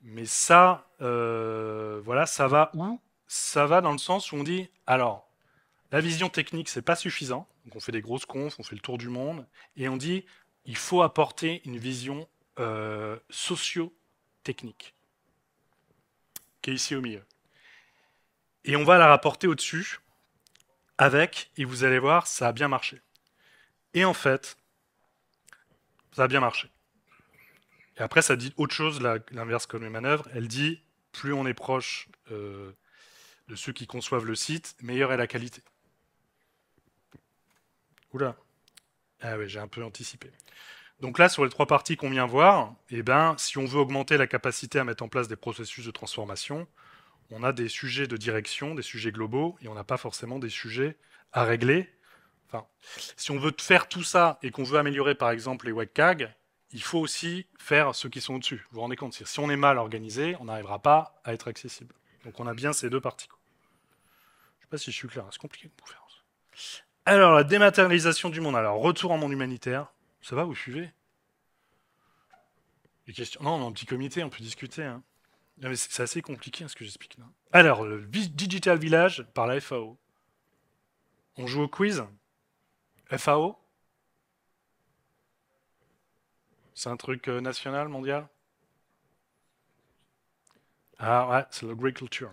Mais ça, euh, voilà, ça va où Ça va dans le sens où on dit alors, la vision technique, c'est pas suffisant. Donc on fait des grosses confs, on fait le tour du monde, et on dit il faut apporter une vision euh, socio-technique, qui est ici au milieu. Et on va la rapporter au-dessus avec, et vous allez voir, ça a bien marché. Et en fait, ça a bien marché. Et après, ça dit autre chose, l'inverse comme les manœuvres. Elle dit plus on est proche euh, de ceux qui conçoivent le site, meilleure est la qualité. Oula. Ah oui, j'ai un peu anticipé. Donc là, sur les trois parties qu'on vient voir, eh ben, si on veut augmenter la capacité à mettre en place des processus de transformation, on a des sujets de direction, des sujets globaux, et on n'a pas forcément des sujets à régler. Enfin, si on veut faire tout ça et qu'on veut améliorer par exemple les WCAG, il faut aussi faire ceux qui sont au-dessus. Vous vous rendez compte Si on est mal organisé, on n'arrivera pas à être accessible. Donc on a bien ces deux parties. Je ne sais pas si je suis clair, hein, c'est compliqué de ça. Alors, la dématérialisation du monde. Alors, retour en monde humanitaire. Ça va, vous suivez Les questions Non, on a un petit comité, on peut discuter. Hein. C'est assez compliqué hein, ce que j'explique Alors, le Digital Village par la FAO. On joue au quiz FAO C'est un truc euh, national, mondial Ah ouais, c'est l'agriculture.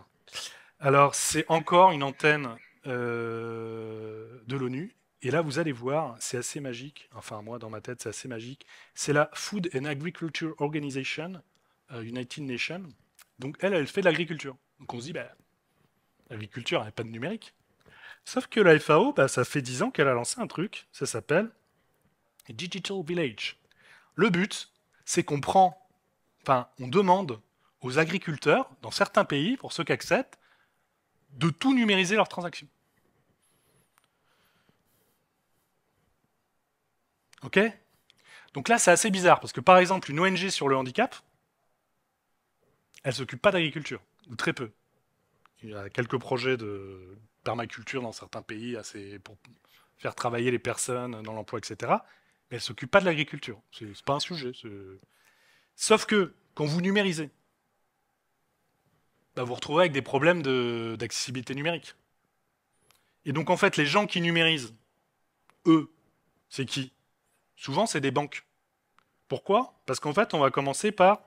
Alors, c'est encore une antenne euh, de l'ONU. Et là, vous allez voir, c'est assez magique. Enfin, moi, dans ma tête, c'est assez magique. C'est la Food and Agriculture Organization, euh, United Nations. Donc, elle, elle fait de l'agriculture. Donc, on se dit, bah, l'agriculture, elle n'a pas de numérique. Sauf que la FAO, bah, ça fait 10 ans qu'elle a lancé un truc. Ça s'appelle Digital Village. Le but, c'est qu'on prend, enfin, on demande aux agriculteurs, dans certains pays, pour ceux qui acceptent, de tout numériser leurs transactions. OK Donc là, c'est assez bizarre, parce que par exemple, une ONG sur le handicap, elle ne s'occupe pas d'agriculture, ou très peu. Il y a quelques projets de permaculture dans certains pays assez pour faire travailler les personnes dans l'emploi, etc mais elle s'occupe pas de l'agriculture. C'est n'est pas un sujet. Sauf que quand vous numérisez, vous bah, vous retrouvez avec des problèmes d'accessibilité numérique. Et donc en fait, les gens qui numérisent, eux, c'est qui Souvent, c'est des banques. Pourquoi Parce qu'en fait, on va commencer par...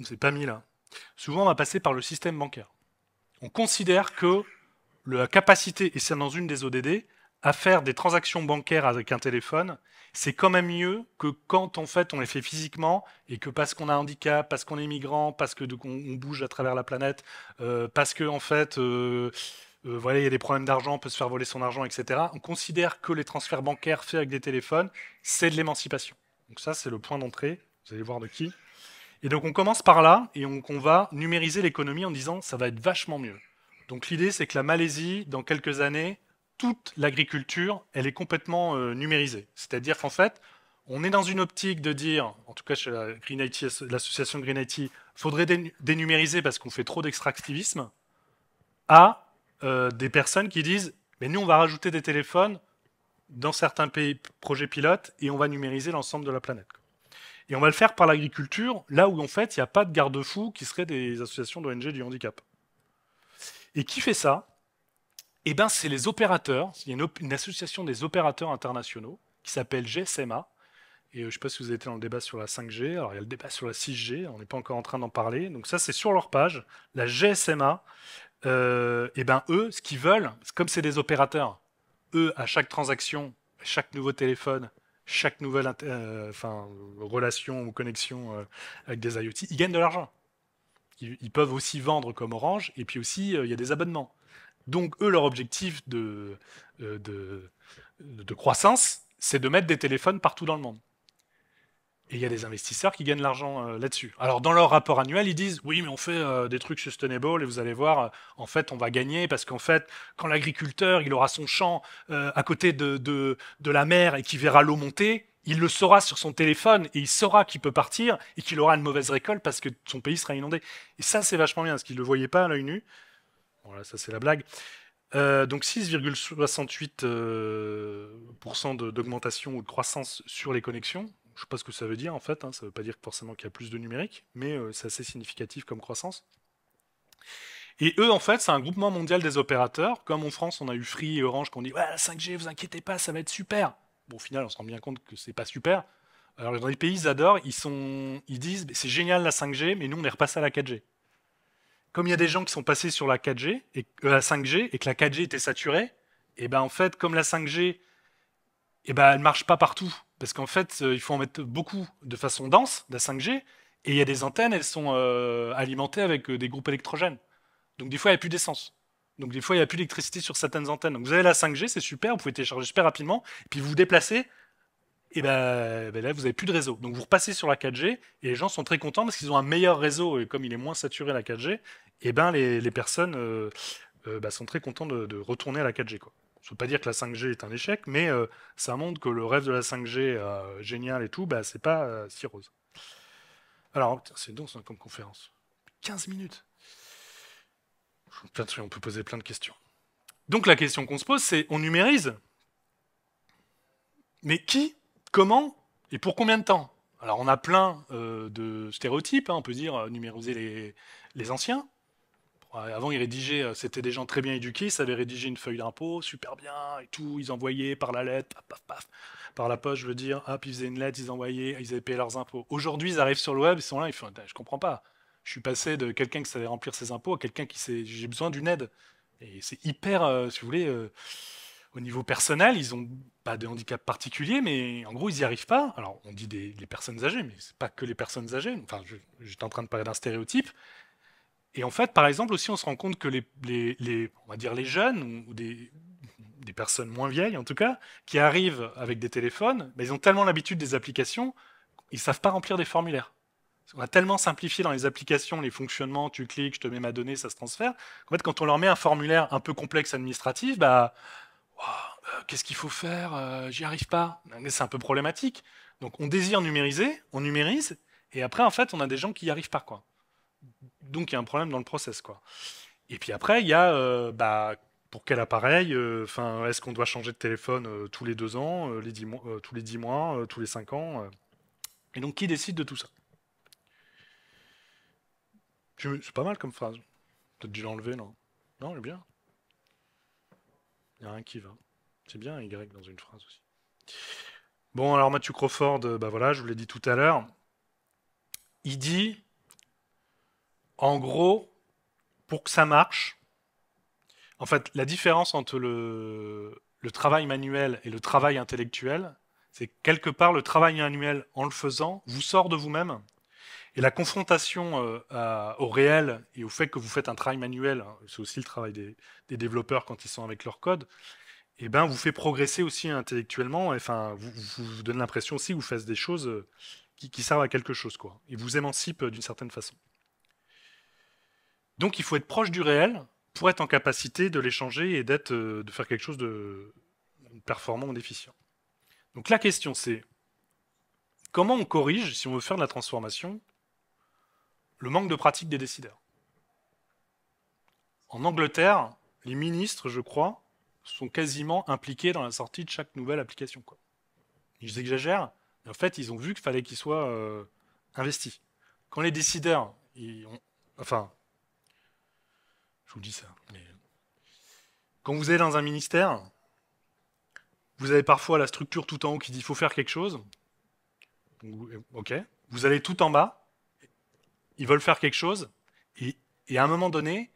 On s'est pas mis là. Souvent, on va passer par le système bancaire. On considère que la capacité, et c'est dans une des ODD, à faire des transactions bancaires avec un téléphone, c'est quand même mieux que quand en fait on les fait physiquement et que parce qu'on a un handicap, parce qu'on est migrant, parce que on bouge à travers la planète, euh, parce que en fait euh, euh, voilà, il y a des problèmes d'argent, on peut se faire voler son argent, etc. On considère que les transferts bancaires faits avec des téléphones, c'est de l'émancipation. Donc ça, c'est le point d'entrée. Vous allez voir de qui. Et donc on commence par là et on, on va numériser l'économie en disant ça va être vachement mieux. Donc l'idée, c'est que la Malaisie, dans quelques années, toute l'agriculture, elle est complètement euh, numérisée. C'est-à-dire qu'en fait, on est dans une optique de dire, en tout cas chez l'association la Green IT, il faudrait dénumériser parce qu'on fait trop d'extractivisme, à euh, des personnes qui disent, mais nous, on va rajouter des téléphones dans certains pays, projets pilotes et on va numériser l'ensemble de la planète. Et on va le faire par l'agriculture, là où en fait, il n'y a pas de garde fous qui seraient des associations d'ONG du handicap. Et qui fait ça eh ben, c'est les opérateurs. Il y a une, association des opérateurs internationaux qui s'appelle GSMA. Et euh, je ne sais pas si vous étiez dans le débat sur la 5G. Alors, il y a le débat sur la 6G. On n'est pas encore en train d'en parler. Donc, ça, c'est sur leur page. La GSMA, et euh, eh ben, eux, ce qu'ils veulent, comme c'est des opérateurs, eux, à chaque transaction, chaque nouveau téléphone, chaque nouvelle euh, relation ou connexion avec des IoT, ils gagnent de l'argent. ils, peuvent aussi vendre comme Orange. Et puis aussi, il y a des abonnements. Donc, eux, leur objectif euh, de, croissance, c'est de mettre des téléphones partout dans le monde. Et il y a des investisseurs qui gagnent l'argent euh, là-dessus. Alors dans leur rapport annuel, ils disent oui, mais on fait euh, des trucs sustainable et vous allez voir, en fait, on va gagner parce qu'en fait, quand l'agriculteur il aura son champ à côté de, la mer et qu'il verra l'eau monter, il le saura sur son téléphone et il saura qu'il peut partir et qu'il aura une mauvaise récolte parce que son pays sera inondé. Et ça, c'est vachement bien parce qu'ils ne le voyait pas à l'œil nu. Voilà, ça c'est la blague. Euh, donc 6,68% euh, d'augmentation ou de croissance sur les connexions. Je ne sais pas ce que ça veut dire en fait, hein. ça ne veut pas dire forcément qu'il y a plus de numérique, mais euh, c'est assez significatif comme croissance. Et eux, en fait, c'est un groupement mondial des opérateurs. Comme en France, on a eu Free et Orange qui ont dit ouais, la 5G, vous inquiétez pas, ça va être super. Bon, au final, on se rend bien compte que c'est pas super. Alors, dans les pays, ils adorent, ils, ils disent c'est génial la 5G, mais nous, on est repassé à la 4G comme il y a des gens qui sont passés sur la 4G et euh, la 5G et que la 4G était saturée, et eh ben en fait comme la 5G, et eh ben elle marche pas partout parce qu'en fait euh, il faut en mettre beaucoup de façon dense la 5G et il y a des antennes, elles sont euh, alimentées avec des groupes électrogènes. Donc des fois il n'y a plus d'essence. Donc des fois il n'y a plus d'électricité sur certaines antennes. Donc vous avez la 5G, c'est super, vous pouvez télécharger super rapidement, et puis vous vous déplacez et ben, là, vous n'avez plus de réseau. Donc vous repassez sur la 4G et les gens sont très contents parce qu'ils ont un meilleur réseau et comme il est moins saturé la 4G, et eh ben les, personnes euh, euh, bah, sont très contents de, retourner à la 4G. Quoi. ne veux pas dire que la 5G est un échec, mais euh, ça montre que le rêve de la 5G génial et tout, bah, c'est pas si rose. Alors, oh, c'est donc hein, comme conférence. 15 minutes. On peut poser plein de questions. Donc la question qu'on se pose, c'est on numérise Mais qui Comment et pour combien de temps Alors on a plein euh, de stéréotypes, hein, on peut dire euh, numériser les, les anciens. Avant, ils rédigeaient, euh, c'était des gens très bien éduqués, ils savaient rédiger une feuille d'impôt, super bien et tout, ils envoyaient par la lettre, paf, paf, par la poche, je veux dire, hop, ils faisaient une lettre, ils envoyaient, ils avaient payé leurs impôts. Aujourd'hui, ils arrivent sur le web, ils sont là, ils font, ben, je comprends pas. Je suis passé de quelqu'un qui savait remplir ses impôts à quelqu'un qui sait, j'ai besoin d'une aide. Et c'est hyper, si vous voulez, au niveau personnel, ils n'ont pas de handicap particulier, mais en gros, ils n'y arrivent pas. Alors, on dit des, personnes âgées, mais ce n'est pas que les personnes âgées. Enfin, j'étais en train de parler d'un stéréotype. Et en fait, par exemple, aussi, on se rend compte que les, les, on va dire les jeunes ou, des, personnes moins vieilles, en tout cas, qui arrivent avec des téléphones, mais bah, ils ont tellement l'habitude des applications, ils savent pas remplir des formulaires. On a tellement simplifié dans les applications les fonctionnements, tu cliques, je te mets ma donnée, ça se transfère. En fait, quand on leur met un formulaire un peu complexe administratif, bah euh, qu'est-ce qu'il faut faire euh, J'y arrive pas. C'est un peu problématique. Donc on désire numériser, on numérise, et après, en fait, on a des gens qui n'y arrivent pas. Quoi. Donc il y a un problème dans le process. Quoi. Et puis après, il y a euh, bah, pour quel appareil Enfin, Est-ce qu'on doit changer de téléphone tous les deux ans, mois, tous les dix mois, tous les cinq ans Et donc qui décide de tout ça C'est pas mal comme phrase. Peut-être dû l'enlever, non Non, elle est bien. Il y a un qui va. C'est bien Y dans une phrase aussi. Bon, alors Mathieu Crawford, euh, bah voilà, je vous l'ai dit tout à l'heure. Il dit, en gros, pour que ça marche, en fait, la différence entre le, travail manuel et le travail intellectuel, c'est quelque part le travail manuel, en le faisant, vous sort de vous-même et la confrontation euh, au réel et au fait que vous faites un travail manuel, hein, c'est aussi le travail des, développeurs quand ils sont avec leur code, eh ben, vous fait progresser aussi intellectuellement. Enfin, vous, donne l'impression aussi que vous faites des choses euh, qui, servent à quelque chose, quoi. Et vous émancipent d'une certaine façon. Donc, il faut être proche du réel pour être en capacité de l'échanger et d'être, euh, de faire quelque chose de performant ou d'efficient. Donc, la question, c'est comment on corrige si on veut faire de la transformation le manque de pratique des décideurs. En Angleterre, les ministres, je crois, sont quasiment impliqués dans la sortie de chaque nouvelle application. Ils exagèrent, mais en fait, ils ont vu qu'il fallait qu'ils soient euh, investis. Quand les décideurs, ils ont... enfin, je vous dis ça, quand vous êtes dans un ministère, vous avez parfois la structure tout en haut qui dit il faut faire quelque chose. Ok. Vous allez tout en bas, ils veulent faire quelque chose, et, à un moment donné,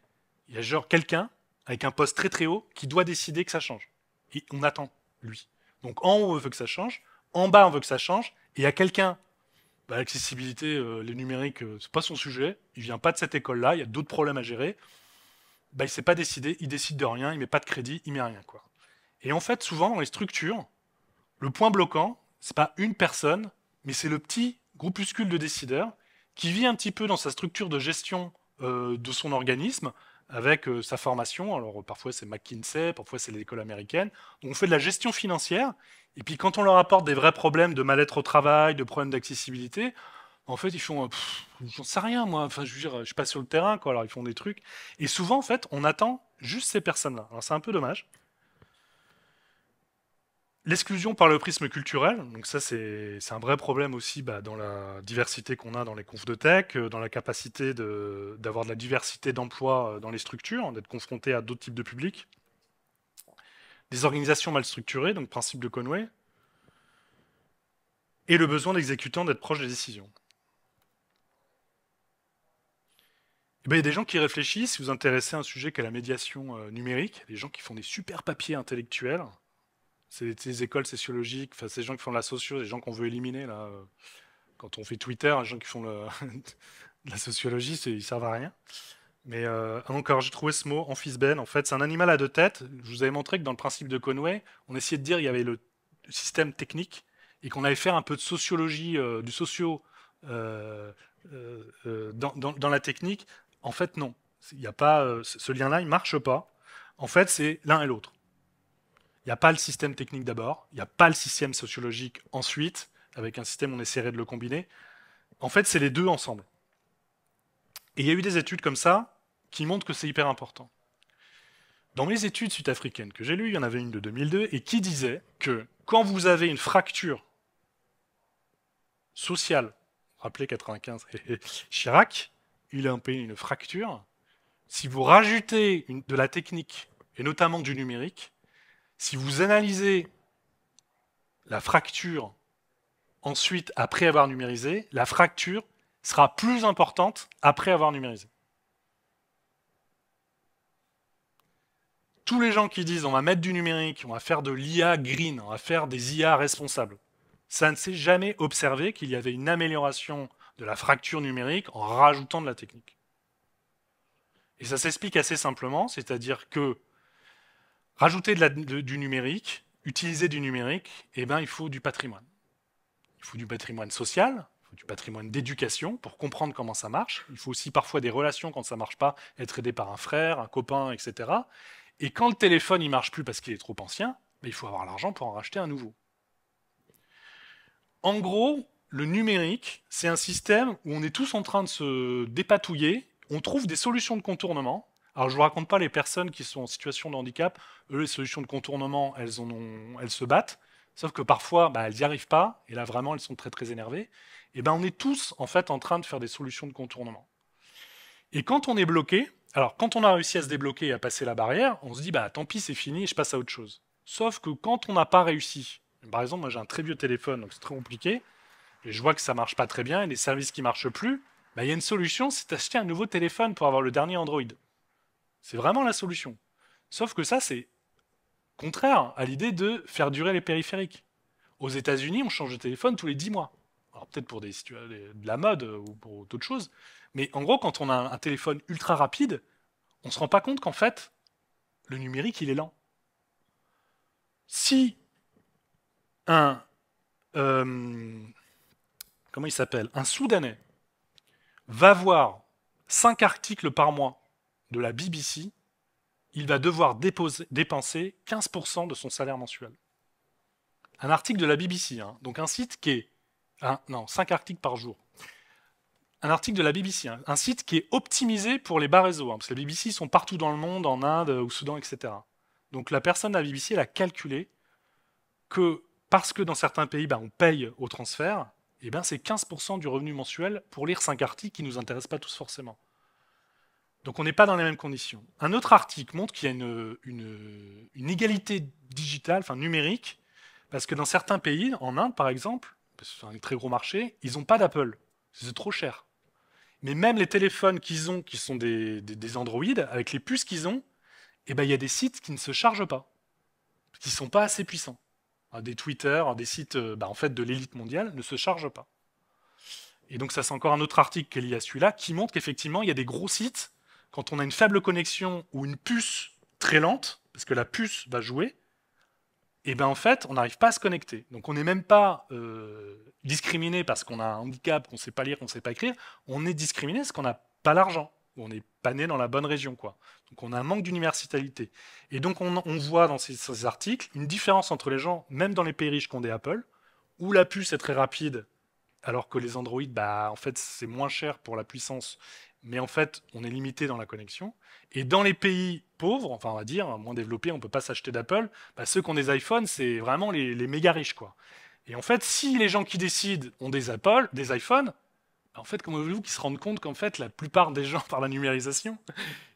il y a genre quelqu'un avec un poste très très haut qui doit décider que ça change. Et on attend, lui. Donc en haut, on veut que ça change, en bas, on veut que ça change, et il y a quelqu'un. Bah, l'accessibilité, euh, les numériques, euh, c'est pas son sujet, il vient pas de cette école-là, il y a d'autres problèmes à gérer. il bah, il s'est pas décidé, il décide de rien, il met pas de crédit, il met rien. quoi. Et en fait, souvent, dans les structures, le point bloquant, c'est pas une personne, mais c'est le petit groupuscule de décideurs qui vit un petit peu dans sa structure de gestion euh, de son organisme, avec euh, sa formation. Alors parfois c'est McKinsey, parfois c'est l'école américaine. on fait de la gestion financière, et puis quand on leur apporte des vrais problèmes de mal-être au travail, de problèmes d'accessibilité, en fait ils font, euh, j'en sais rien moi, enfin je veux dire, je suis pas sur le terrain, quoi. alors ils font des trucs. Et souvent en fait on attend juste ces personnes-là. Alors c'est un peu dommage. L'exclusion par le prisme culturel, donc ça c'est un vrai problème aussi bah, dans la diversité qu'on a dans les confs de tech, euh, dans la capacité d'avoir de, la diversité d'emplois euh, dans les structures, d'être confronté à d'autres types de publics. Des organisations mal structurées, donc principe de Conway, et le besoin d'exécutants d'être proches des décisions. Eh ben, il y a des gens qui réfléchissent, si vous intéressez à un sujet qu'est la médiation euh, numérique, des gens qui font des super papiers intellectuels c'est des écoles sociologiques, enfin, ces gens qui font de la sociologie, des gens qu'on veut éliminer. Là. Euh, quand on fait Twitter, les gens qui font de la sociologie, ils servent à rien. Mais euh, encore, j'ai trouvé ce mot, amphisben. En fait, c'est un animal à deux têtes. Je vous avais montré que dans le principe de Conway, on essayait de dire qu'il y avait le système technique et qu'on allait faire un peu de sociologie, euh, du socio dans, la technique. En fait, non. Il a pas ce lien-là, il ne marche pas. En fait, c'est l'un et l'autre. Il n'y a pas le système technique d'abord, il n'y a pas le système sociologique ensuite, avec un système on essaierait de le combiner. En fait, c'est les deux ensemble. Et il y a eu des études comme ça qui montrent que c'est hyper important. Dans mes études sud-africaines que j'ai lues, il y en avait une de 2002, et qui disait que quand vous avez une fracture sociale, rappelez 95, Chirac, il a un pays une fracture, si vous rajoutez de la technique, et notamment du numérique, si vous analysez la fracture ensuite après avoir numérisé, la fracture sera plus importante après avoir numérisé. Tous les gens qui disent on va mettre du numérique, on va faire de l'IA green, on va faire des IA responsables, ça ne s'est jamais observé qu'il y avait une amélioration de la fracture numérique en rajoutant de la technique. Et ça s'explique assez simplement, c'est-à-dire que Rajouter du numérique, utiliser du numérique, eh ben, il faut du patrimoine. Il faut du patrimoine social, il faut du patrimoine d'éducation pour comprendre comment ça marche. Il faut aussi parfois des relations quand ça ne marche pas, être aidé par un frère, un copain, etc. Et quand le téléphone ne marche plus parce qu'il est trop ancien, ben, il faut avoir l'argent pour en racheter un nouveau. En gros, le numérique, c'est un système où on est tous en train de se dépatouiller, on trouve des solutions de contournement, alors je ne vous raconte pas les personnes qui sont en situation de handicap, eux les solutions de contournement, elles, se battent, sauf que parfois bah, elles n'y arrivent pas, et là vraiment elles sont très très énervées. Et ben on est tous en fait en train de faire des solutions de contournement. Et quand on est bloqué, alors quand on a réussi à se débloquer et à passer la barrière, on se dit bah tant pis c'est fini, je passe à autre chose. Sauf que quand on n'a pas réussi, par exemple moi j'ai un très vieux téléphone, donc c'est très compliqué, et je vois que ça marche pas très bien, et les services qui marchent plus, bah, il y a une solution, c'est d'acheter un nouveau téléphone pour avoir le dernier Android. C'est vraiment la solution. Sauf que ça, c'est contraire à l'idée de faire durer les périphériques. Aux États-Unis, on change de téléphone tous les 10 mois. Alors peut-être pour des, de la mode euh, ou pour d'autres choses. Mais en gros, quand on a un téléphone ultra rapide, on ne se rend pas compte qu'en fait, le numérique, il est lent. Si un... Euh, comment il s'appelle Un Soudanais va voir 5 articles par mois de la BBC, il va devoir dépenser 15% de son salaire mensuel. Un article de la BBC, hein, donc un site qui est... non, cinq articles par jour. Un article de la BBC, hein, un site qui est optimisé pour les bas réseaux, hein, parce que les BBC sont partout dans le monde, en Inde, euh, au Soudan, etc. Donc la personne de la BBC, elle a calculé que parce que dans certains pays, ben, on paye au transfert, et eh ben, c'est 15% du revenu mensuel pour lire 5 articles qui ne nous intéressent pas tous forcément. Donc on n'est pas dans les mêmes conditions. Un autre article montre qu'il y a une, égalité digitale, enfin numérique, parce que dans certains pays, en Inde par exemple, c'est un très gros marché, ils n'ont pas d'Apple. C'est trop cher. Mais même les téléphones qu'ils ont, qui sont des, des, Android, avec les puces qu'ils ont, eh ben, il eh y a des sites qui ne se chargent pas, qui ne sont pas assez puissants. Ah, des Twitter, des sites euh, bah, en fait, de l'élite mondiale ne se chargent pas. Et donc ça c'est encore un autre article qui est lié celui-là, qui montre qu'effectivement il y a des gros sites quand on a une faible connexion ou une puce très lente, parce que la puce va jouer, et eh ben, en fait, on n'arrive pas à se connecter. Donc on n'est même pas euh, discriminé parce qu'on a un handicap, qu'on ne sait pas lire, qu'on ne sait pas écrire. On est discriminé parce qu'on n'a pas l'argent, ou on n'est pas né dans la bonne région. Quoi. Donc on a un manque d'universalité. Et donc on, voit dans ces, articles une différence entre les gens, même dans les pays riches ont des Apple, où la puce est très rapide alors que les Android, bah, en fait, c'est moins cher pour la puissance, mais en fait, on est limité dans la connexion. Et dans les pays pauvres, enfin, on va dire, moins développés, on ne peut pas s'acheter d'Apple, bah, ceux qui ont des iPhones, c'est vraiment les, méga riches, quoi. Et en fait, si les gens qui décident ont des Apple, des iPhones, bah, en fait, comment voulez-vous qu'ils se rendent compte qu'en fait, la plupart des gens, par la numérisation,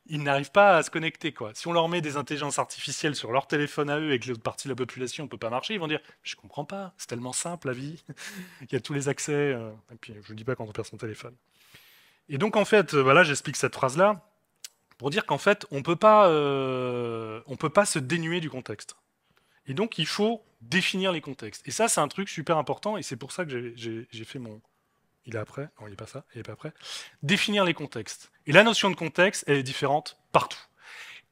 ils n'arrivent pas à se connecter. Quoi. Si on leur met des intelligences artificielles sur leur téléphone à eux et que l'autre partie de la population ne peut pas marcher, ils vont dire Je comprends pas, c'est tellement simple la vie, il y a tous les accès. Euh. et puis je ne dis pas quand on perd son téléphone. Et donc en fait, euh, voilà, j'explique cette phrase-là pour dire qu'en fait, on euh, ne peut pas se dénuer du contexte. Et donc il faut définir les contextes. Et ça, c'est un truc super important et c'est pour ça que j'ai fait mon, il est après, non, n'est pas ça, il n'est pas prêt. Définir les contextes. Et la notion de contexte, elle est différente partout.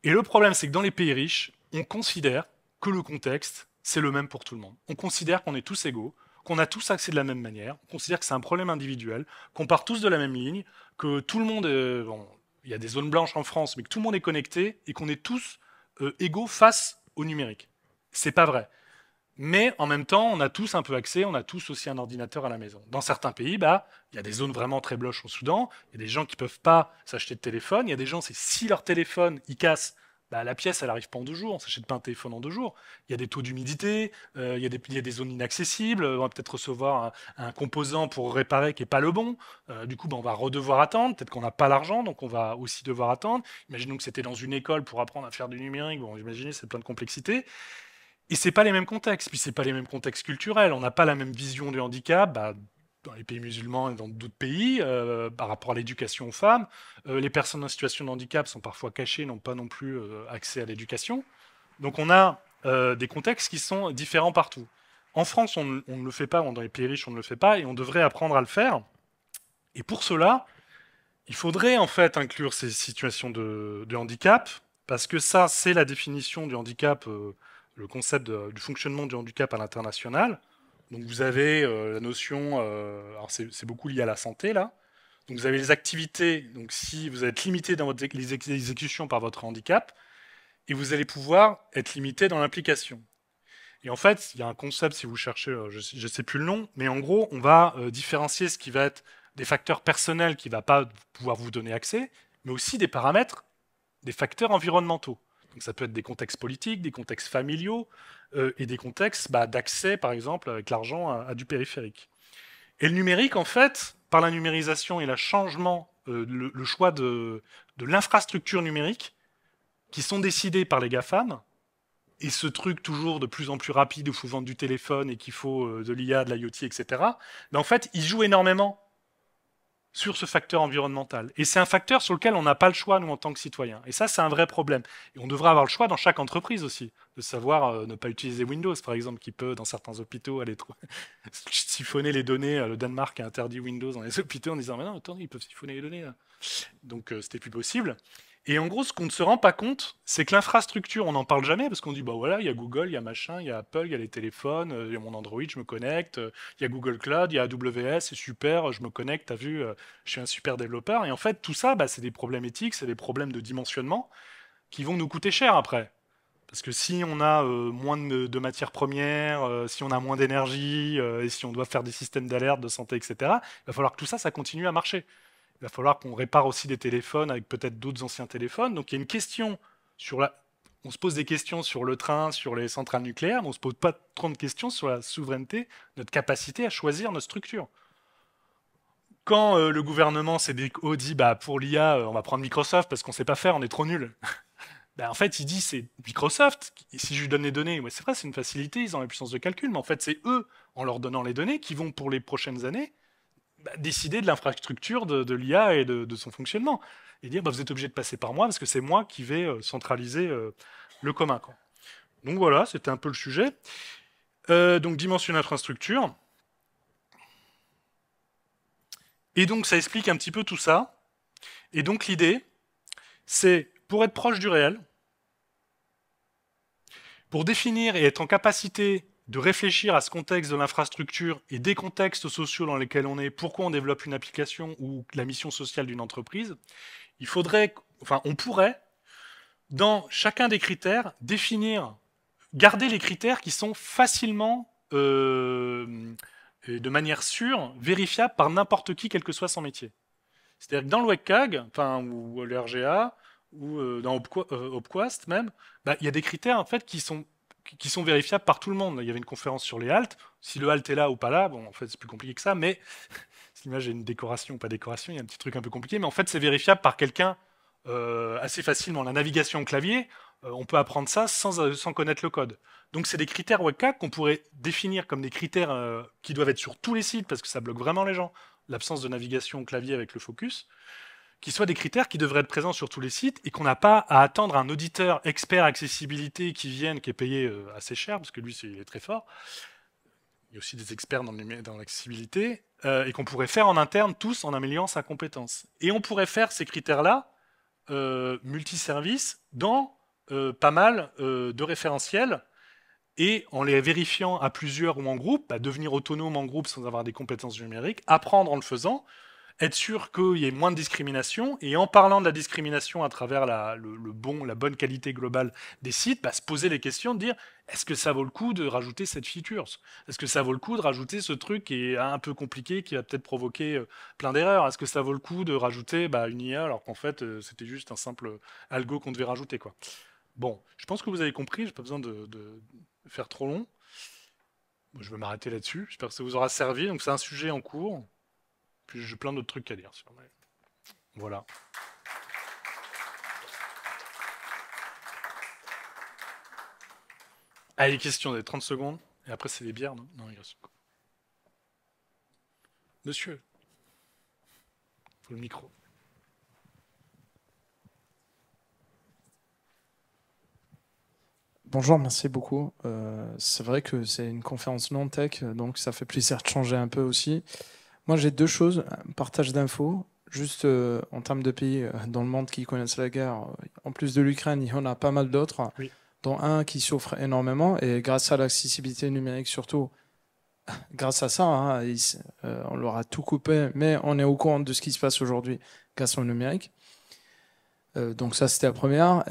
Et le problème, c'est que dans les pays riches, on considère que le contexte, c'est le même pour tout le monde. On considère qu'on est tous égaux, qu'on a tous accès de la même manière, on considère que c'est un problème individuel, qu'on part tous de la même ligne, que tout le monde, bon, il y a des zones blanches en France, mais que tout le monde est connecté et qu'on est tous euh, égaux face au numérique. C'est pas vrai. Mais en même temps, on a tous un peu accès, on a tous aussi un ordinateur à la maison. Dans certains pays, bah, il y a des zones vraiment très blanches au Soudan, il y a des gens qui ne peuvent pas s'acheter de téléphone, il y a des gens, c'est si leur téléphone, il casse, bah, la pièce, elle arrive pas en deux jours, on s'achète pas un téléphone en deux jours. Il y a des taux d'humidité, euh, il, y a des zones inaccessibles, on va peut-être recevoir un, composant pour réparer qui n'est pas le bon. Euh, du coup, bah, on va redevoir attendre, peut-être qu'on n'a pas l'argent, donc on va aussi devoir attendre. Imaginons que c'était dans une école pour apprendre à faire du numérique, bon, imaginez, c'est plein de complexité. Et c'est pas les mêmes contextes, puis c'est pas les mêmes contextes culturels. On n'a pas la même vision du handicap. Bah, dans les pays musulmans et dans d'autres pays, euh, par rapport à l'éducation aux femmes, euh, les personnes en situation de handicap sont parfois cachées, n'ont pas non plus euh, accès à l'éducation. Donc on a des contextes qui sont différents partout. En France, on, ne le fait pas, dans les pays riches, on ne le fait pas, et on devrait apprendre à le faire. Et pour cela, il faudrait en fait inclure ces situations de, de handicap, parce que ça, c'est la définition du handicap le concept du fonctionnement du handicap à l'international. Donc vous avez euh, la notion, euh, alors c'est beaucoup lié à la santé là. Donc vous avez les activités, donc si vous êtes limité dans votre, les exécutions par votre handicap, et vous allez pouvoir être limité dans l'implication. Et en fait, il y a un concept, si vous cherchez, euh, je ne sais plus le nom, mais en gros, on va différencier ce qui va être des facteurs personnels qui ne va pas pouvoir vous donner accès, mais aussi des paramètres, des facteurs environnementaux ça peut être des contextes politiques, des contextes familiaux euh, et des contextes bah, d'accès, par exemple, avec l'argent à, du périphérique. Et le numérique, en fait, par la numérisation et euh, le changement, le, choix de, l'infrastructure numérique, qui sont décidés par les GAFAM, et ce truc toujours de plus en plus rapide où il faut vendre du téléphone et qu'il faut euh, de l'IA, de l'IoT, etc., ben, en fait, ils jouent énormément sur ce facteur environnemental. Et c'est un facteur sur lequel on n'a pas le choix, nous, en tant que citoyens. Et ça, c'est un vrai problème. Et on devrait avoir le choix dans chaque entreprise aussi, de savoir euh, ne pas utiliser Windows, par exemple, qui peut, dans certains hôpitaux, aller siphonner les données. Euh, le Danemark a interdit Windows dans les hôpitaux en disant, mais non, attendez, ils peuvent siphonner les données. Donc, ce euh, c'était plus possible. Et en gros, ce qu'on ne se rend pas compte, c'est que l'infrastructure, on n'en parle jamais parce qu'on dit bah voilà, il y a Google, il y a machin, il y a Apple, il y a les téléphones, euh, il y a mon Android, je me connecte, euh, il y a Google Cloud, il y a AWS, c'est super, je me connecte, t'as vu, euh, je suis un super développeur. Et en fait, tout ça, bah, c'est des problèmes éthiques, c'est des problèmes de dimensionnement qui vont nous coûter cher après. Parce que si on a moins de, matières premières, si on a moins d'énergie, et si on doit faire des systèmes d'alerte, de santé, etc., il va falloir que tout ça, ça continue à marcher il va falloir qu'on répare aussi des téléphones avec peut-être d'autres anciens téléphones. Donc il y a une question sur la... On se pose des questions sur le train, sur les centrales nucléaires, mais on ne se pose pas trop de questions sur la souveraineté, notre capacité à choisir nos structures. Quand euh, le gouvernement s'est dit, bah, pour l'IA, euh, on va prendre Microsoft parce qu'on ne sait pas faire, on est trop nul. Ben, en fait, il dit c'est Microsoft, si je lui donne les données, c'est vrai, c'est une facilité, ils ont la puissance de calcul, mais en fait, c'est eux, en leur donnant les données, qui vont pour les prochaines années bah, décider de l'infrastructure de, l'IA et de, son fonctionnement. Et dire, bah, vous êtes obligé de passer par moi parce que c'est moi qui vais euh, centraliser euh, le commun. Donc voilà, c'était un peu le sujet. Euh, donc dimension infrastructure. Et donc ça explique un petit peu tout ça. Et donc l'idée, c'est pour être proche du réel, pour définir et être en capacité de réfléchir à ce contexte de l'infrastructure et des contextes sociaux dans lesquels on est, pourquoi on développe une application ou la mission sociale d'une entreprise, il faudrait, enfin, on pourrait, dans chacun des critères, définir, garder les critères qui sont facilement, euh, de manière sûre, vérifiables par n'importe qui, quel que soit son métier. C'est-à-dire que dans le WECAG, enfin, ou l'RGA, ou euh, dans Opquast euh, même, bah, il y a des critères en fait qui sont qui sont vérifiables par tout le monde. Il y avait une conférence sur les haltes. Si le halt est là ou pas là, bon, en fait, c'est plus compliqué que ça, mais l'image est une décoration ou pas décoration, il y a un petit truc un peu compliqué, mais en fait, c'est vérifiable par quelqu'un euh, assez facilement. La navigation au clavier, euh, on peut apprendre ça euh, sans, connaître le code. Donc, c'est des critères WCAG qu'on pourrait définir comme des critères qui doivent être sur tous les sites, parce que ça bloque vraiment les gens, l'absence de navigation au clavier avec le focus qui soient des critères qui devraient être présents sur tous les sites et qu'on n'a pas à attendre un auditeur expert accessibilité qui vienne, qui est payé euh, assez cher, parce que lui, il est très fort. Il y a aussi des experts dans l'accessibilité, euh, et qu'on pourrait faire en interne tous en améliorant sa compétence. Et on pourrait faire ces critères-là multi euh, multiservices dans pas mal de référentiels et en les vérifiant à plusieurs ou en groupe, bah, devenir autonome en groupe sans avoir des compétences numériques, apprendre en le faisant, être sûr qu'il y ait moins de discrimination. Et en parlant de la discrimination à travers la, le, bon, la bonne qualité globale des sites, bah, se poser les questions, de dire est-ce que ça vaut le coup de rajouter cette feature Est-ce que ça vaut le coup de rajouter ce truc qui est un peu compliqué, qui va peut-être provoquer euh, plein d'erreurs Est-ce que ça vaut le coup de rajouter bah, une IA alors qu'en fait euh, c'était juste un simple algo qu'on devait rajouter Bon, je pense que vous avez compris, j'ai pas besoin de, de, faire trop long. Je vais m'arrêter là-dessus, j'espère que ça vous aura servi. Donc c'est un sujet en cours j'ai plein d'autres trucs à dire sur. Voilà. Allez, question, questions des 30 secondes. Et après, c'est les bières, non Monsieur. pour le micro. Bonjour, merci beaucoup. Euh, c'est vrai que c'est une conférence non-tech, donc ça fait plaisir de changer un peu aussi. Moi, j'ai deux choses. Partage d'infos. Juste euh, en termes de pays euh, dans le monde qui connaissent la guerre, euh, en plus de l'Ukraine, il y en a pas mal d'autres, dont un qui souffre énormément. Et grâce à l'accessibilité numérique, surtout, grâce à ça, hein, on leur a tout coupé, mais on est au courant de ce qui se passe aujourd'hui grâce au numérique. donc ça, c'était la première.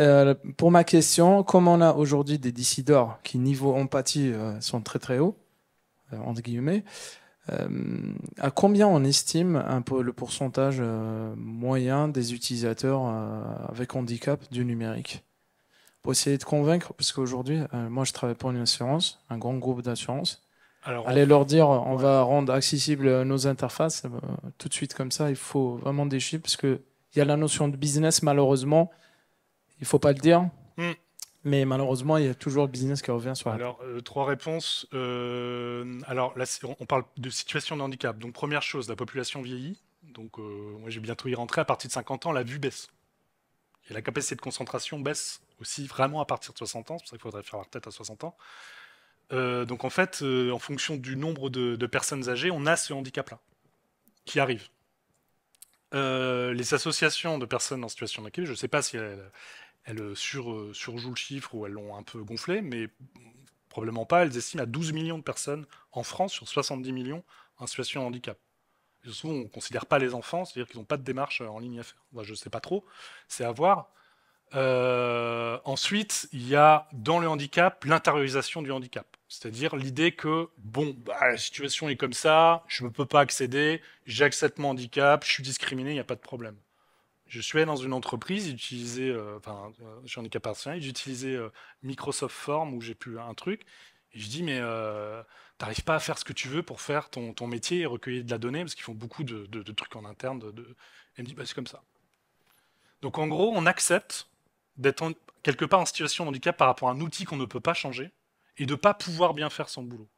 pour ma question, comme on a aujourd'hui des décideurs qui, niveau empathie, sont très très hauts, entre guillemets, euh, à combien on estime un le pourcentage euh, moyen des utilisateurs euh, avec handicap du numérique Pour essayer de convaincre, parce qu'aujourd'hui, moi je travaille pour une assurance, un grand groupe d'assurance. aller leur dire, on va rendre accessibles nos interfaces tout de suite comme ça, il faut vraiment des chiffres, parce qu'il y a la notion de business, malheureusement, il ne faut pas le dire. Hmm mais malheureusement, il y a toujours le business qui revient sur la Alors, euh, trois réponses. Euh, alors, là, on parle de situation de handicap. Donc, première chose, la population vieillit. Donc, euh, moi, j'ai bientôt y rentré. À partir de 50 ans, la vue baisse. Et la capacité de concentration baisse aussi vraiment à partir de 60 ans. C'est pour ça qu'il faudrait faire la tête à 60 ans. donc, en fait, en fonction du nombre de, personnes âgées, on a ce handicap-là qui arrive. les associations de personnes en situation de handicap, je ne sais pas si elles euh, euh, surjouent le chiffre ou elles l'ont un peu gonflé, mais probablement pas. Elles estiment à 12 millions de personnes en France sur 70 millions en situation de handicap. souvent, on ne considère pas les enfants, c'est-à-dire qu'ils n'ont pas de démarche euh, en ligne à faire. je ne sais pas trop, c'est à voir. ensuite, il y a dans le handicap l'intériorisation du handicap, c'est-à-dire l'idée que bon, bah, la situation est comme ça, je ne peux pas accéder, j'accepte mon handicap, je suis discriminé, il n'y a pas de problème je suis allé dans une entreprise, j'utilisais, euh, enfin, euh, je suis j'utilisais euh, Microsoft Form où j'ai pu un truc. Et je dis, mais euh, t'arrives pas à faire ce que tu veux pour faire ton, métier et recueillir de la donnée, parce qu'ils font beaucoup de, trucs en interne. De, me dit, bah, c'est comme ça. Donc en gros, on accepte d'être quelque part en situation de handicap par rapport à un outil qu'on ne peut pas changer et de ne pas pouvoir bien faire son boulot.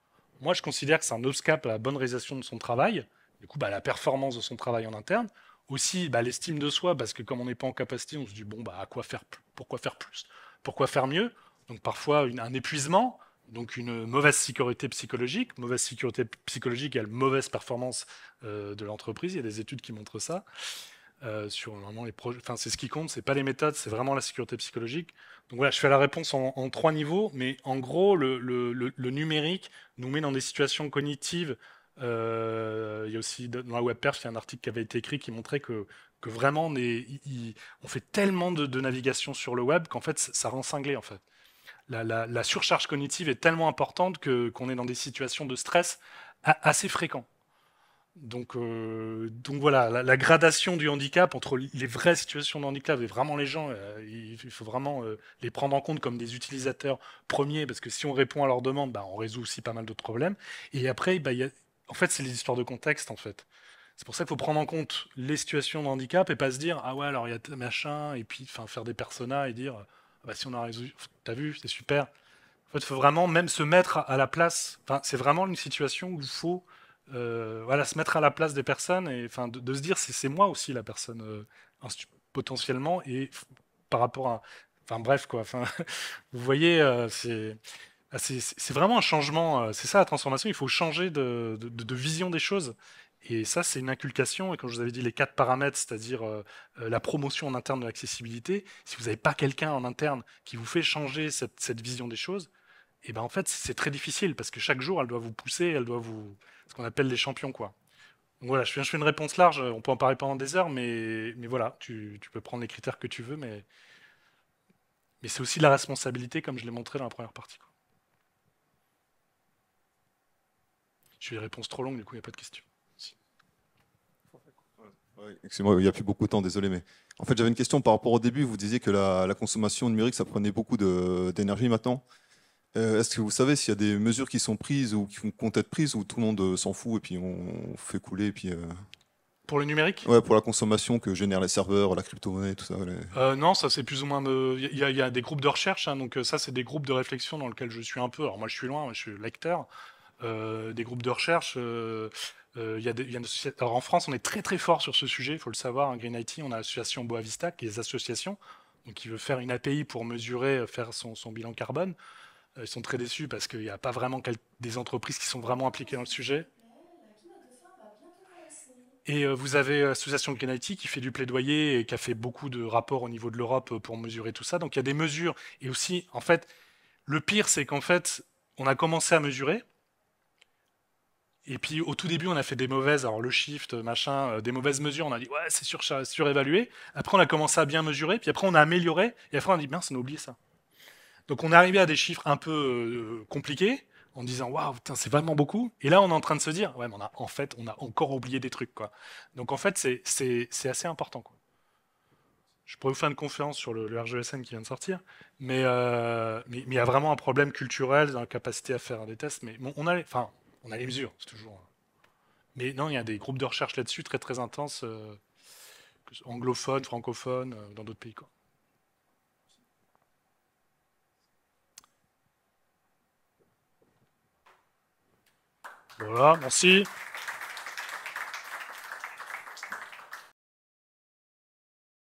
Moi, je considère que c'est un obstacle à la bonne réalisation de son travail, du coup, à bah, la performance de son travail en interne aussi bah, l'estime de soi, parce que comme on n'est pas en capacité, on se dit bon bah à quoi faire, pourquoi faire plus, pourquoi faire mieux. Donc parfois un épuisement, donc une mauvaise sécurité psychologique, mauvaise sécurité psychologique une mauvaise performance euh, de l'entreprise. Il y a des études qui montrent ça. Euh, sur les enfin c'est ce qui compte, c'est pas les méthodes, c'est vraiment la sécurité psychologique. Donc voilà, je fais la réponse en, trois niveaux, mais en gros le numérique nous met dans des situations cognitives euh, il y a aussi dans la web il y a un article qui avait été écrit qui montrait que, que vraiment on, est, fait tellement de, navigation sur le web qu'en fait ça rend cinglé en fait. La, surcharge cognitive est tellement importante que qu'on est dans des situations de stress assez fréquents. Donc, euh, donc voilà, la, gradation du handicap entre les vraies situations de handicap et vraiment les gens, euh, il, faut vraiment les prendre en compte comme des utilisateurs premiers, parce que si on répond à leurs demandes, bah, on résout aussi pas mal d'autres problèmes. Et après, bah, y a, en fait, c'est les histoires de contexte, en fait. C'est pour ça qu'il faut prendre en compte les situations de handicap et pas se dire ah ouais alors il y a machin et puis faire des personas et dire ah bah, si on a résolu t'as vu c'est super. En fait, il faut vraiment même se mettre à la place. c'est vraiment une situation où il faut euh, voilà se mettre à la place des personnes et de, se dire c'est moi aussi la personne euh, potentiellement et par rapport à enfin bref quoi. vous voyez euh, c'est ah, c'est vraiment un changement, euh, c'est ça la transformation, il faut changer de, vision des choses. Et ça, c'est une inculcation. Et quand je vous avais dit, les quatre paramètres, c'est-à-dire euh, euh, la promotion en interne de l'accessibilité, si vous n'avez pas quelqu'un en interne qui vous fait changer cette, vision des choses, eh ben en fait, c'est très difficile parce que chaque jour, elle doit vous pousser, elle doit vous. ce qu'on appelle les champions, quoi. Donc voilà, je fais, une réponse large, on peut en parler pendant des heures, mais, voilà, tu, peux prendre les critères que tu veux, mais, mais c'est aussi la responsabilité, comme je l'ai montré dans la première partie. J'ai une des réponses trop longues, du coup, il n'y a pas de questions. Excusez-moi, il n'y a plus beaucoup de temps, désolé. Mais en fait, j'avais une question par rapport au début. Vous disiez que la, consommation numérique, ça prenait beaucoup d'énergie maintenant. Euh, est-ce que vous savez s'il y a des mesures qui sont prises ou qui comptent être prises ou tout le monde euh, s'en fout et puis on, fait couler et puis. Euh pour le numérique Ouais, pour la consommation que génèrent les serveurs, la crypto-monnaie, tout ça. non, ça c'est plus ou moins. Il, y a, des groupes de recherche, hein, donc ça c'est des groupes de réflexion dans lesquels je suis un peu. Alors moi je suis loin, je suis lecteur, euh, des groupes de recherche. Euh, euh y a en France, on est très très fort sur ce sujet, il faut le savoir. Hein, Green IT, on a l'association Boavista, qui est des associations, donc qui veut faire une API pour mesurer, euh, faire son, bilan carbone. ils sont très déçus parce qu'il n'y a pas vraiment des entreprises qui sont vraiment impliquées dans le sujet. Et vous avez l'association Green IT qui fait du plaidoyer et qui a fait beaucoup de rapports au niveau de l'Europe pour mesurer tout ça. Donc il y a des mesures. Et aussi, en fait, le pire, c'est qu'en fait, on a commencé à mesurer, et puis au tout début, on a fait des mauvaises, alors le shift, machin, euh, des mauvaises mesures. On a dit ouais, c'est sur, surévalué. Après, on a commencé à bien mesurer. Puis après, on a amélioré. Et après, on a dit mince, on a oublié ça. Donc on est arrivé à des chiffres un peu euh, compliqués en disant waouh, c'est vraiment beaucoup. Et là, on est en train de se dire ouais, mais on a, en fait, on a encore oublié des trucs quoi. Donc en fait, c'est assez important quoi. Je pourrais vous faire une conférence sur le, RGSN e qui vient de sortir, euh, mais il y a vraiment un problème culturel dans la capacité à faire des tests. Mais bon, on a, enfin, on a les mesures, c'est toujours. Euh. Mais non, il y a des groupes de recherche là-dessus très très intenses, euh, anglophones, francophones, euh, dans d'autres pays. Quoi. Voilà, merci.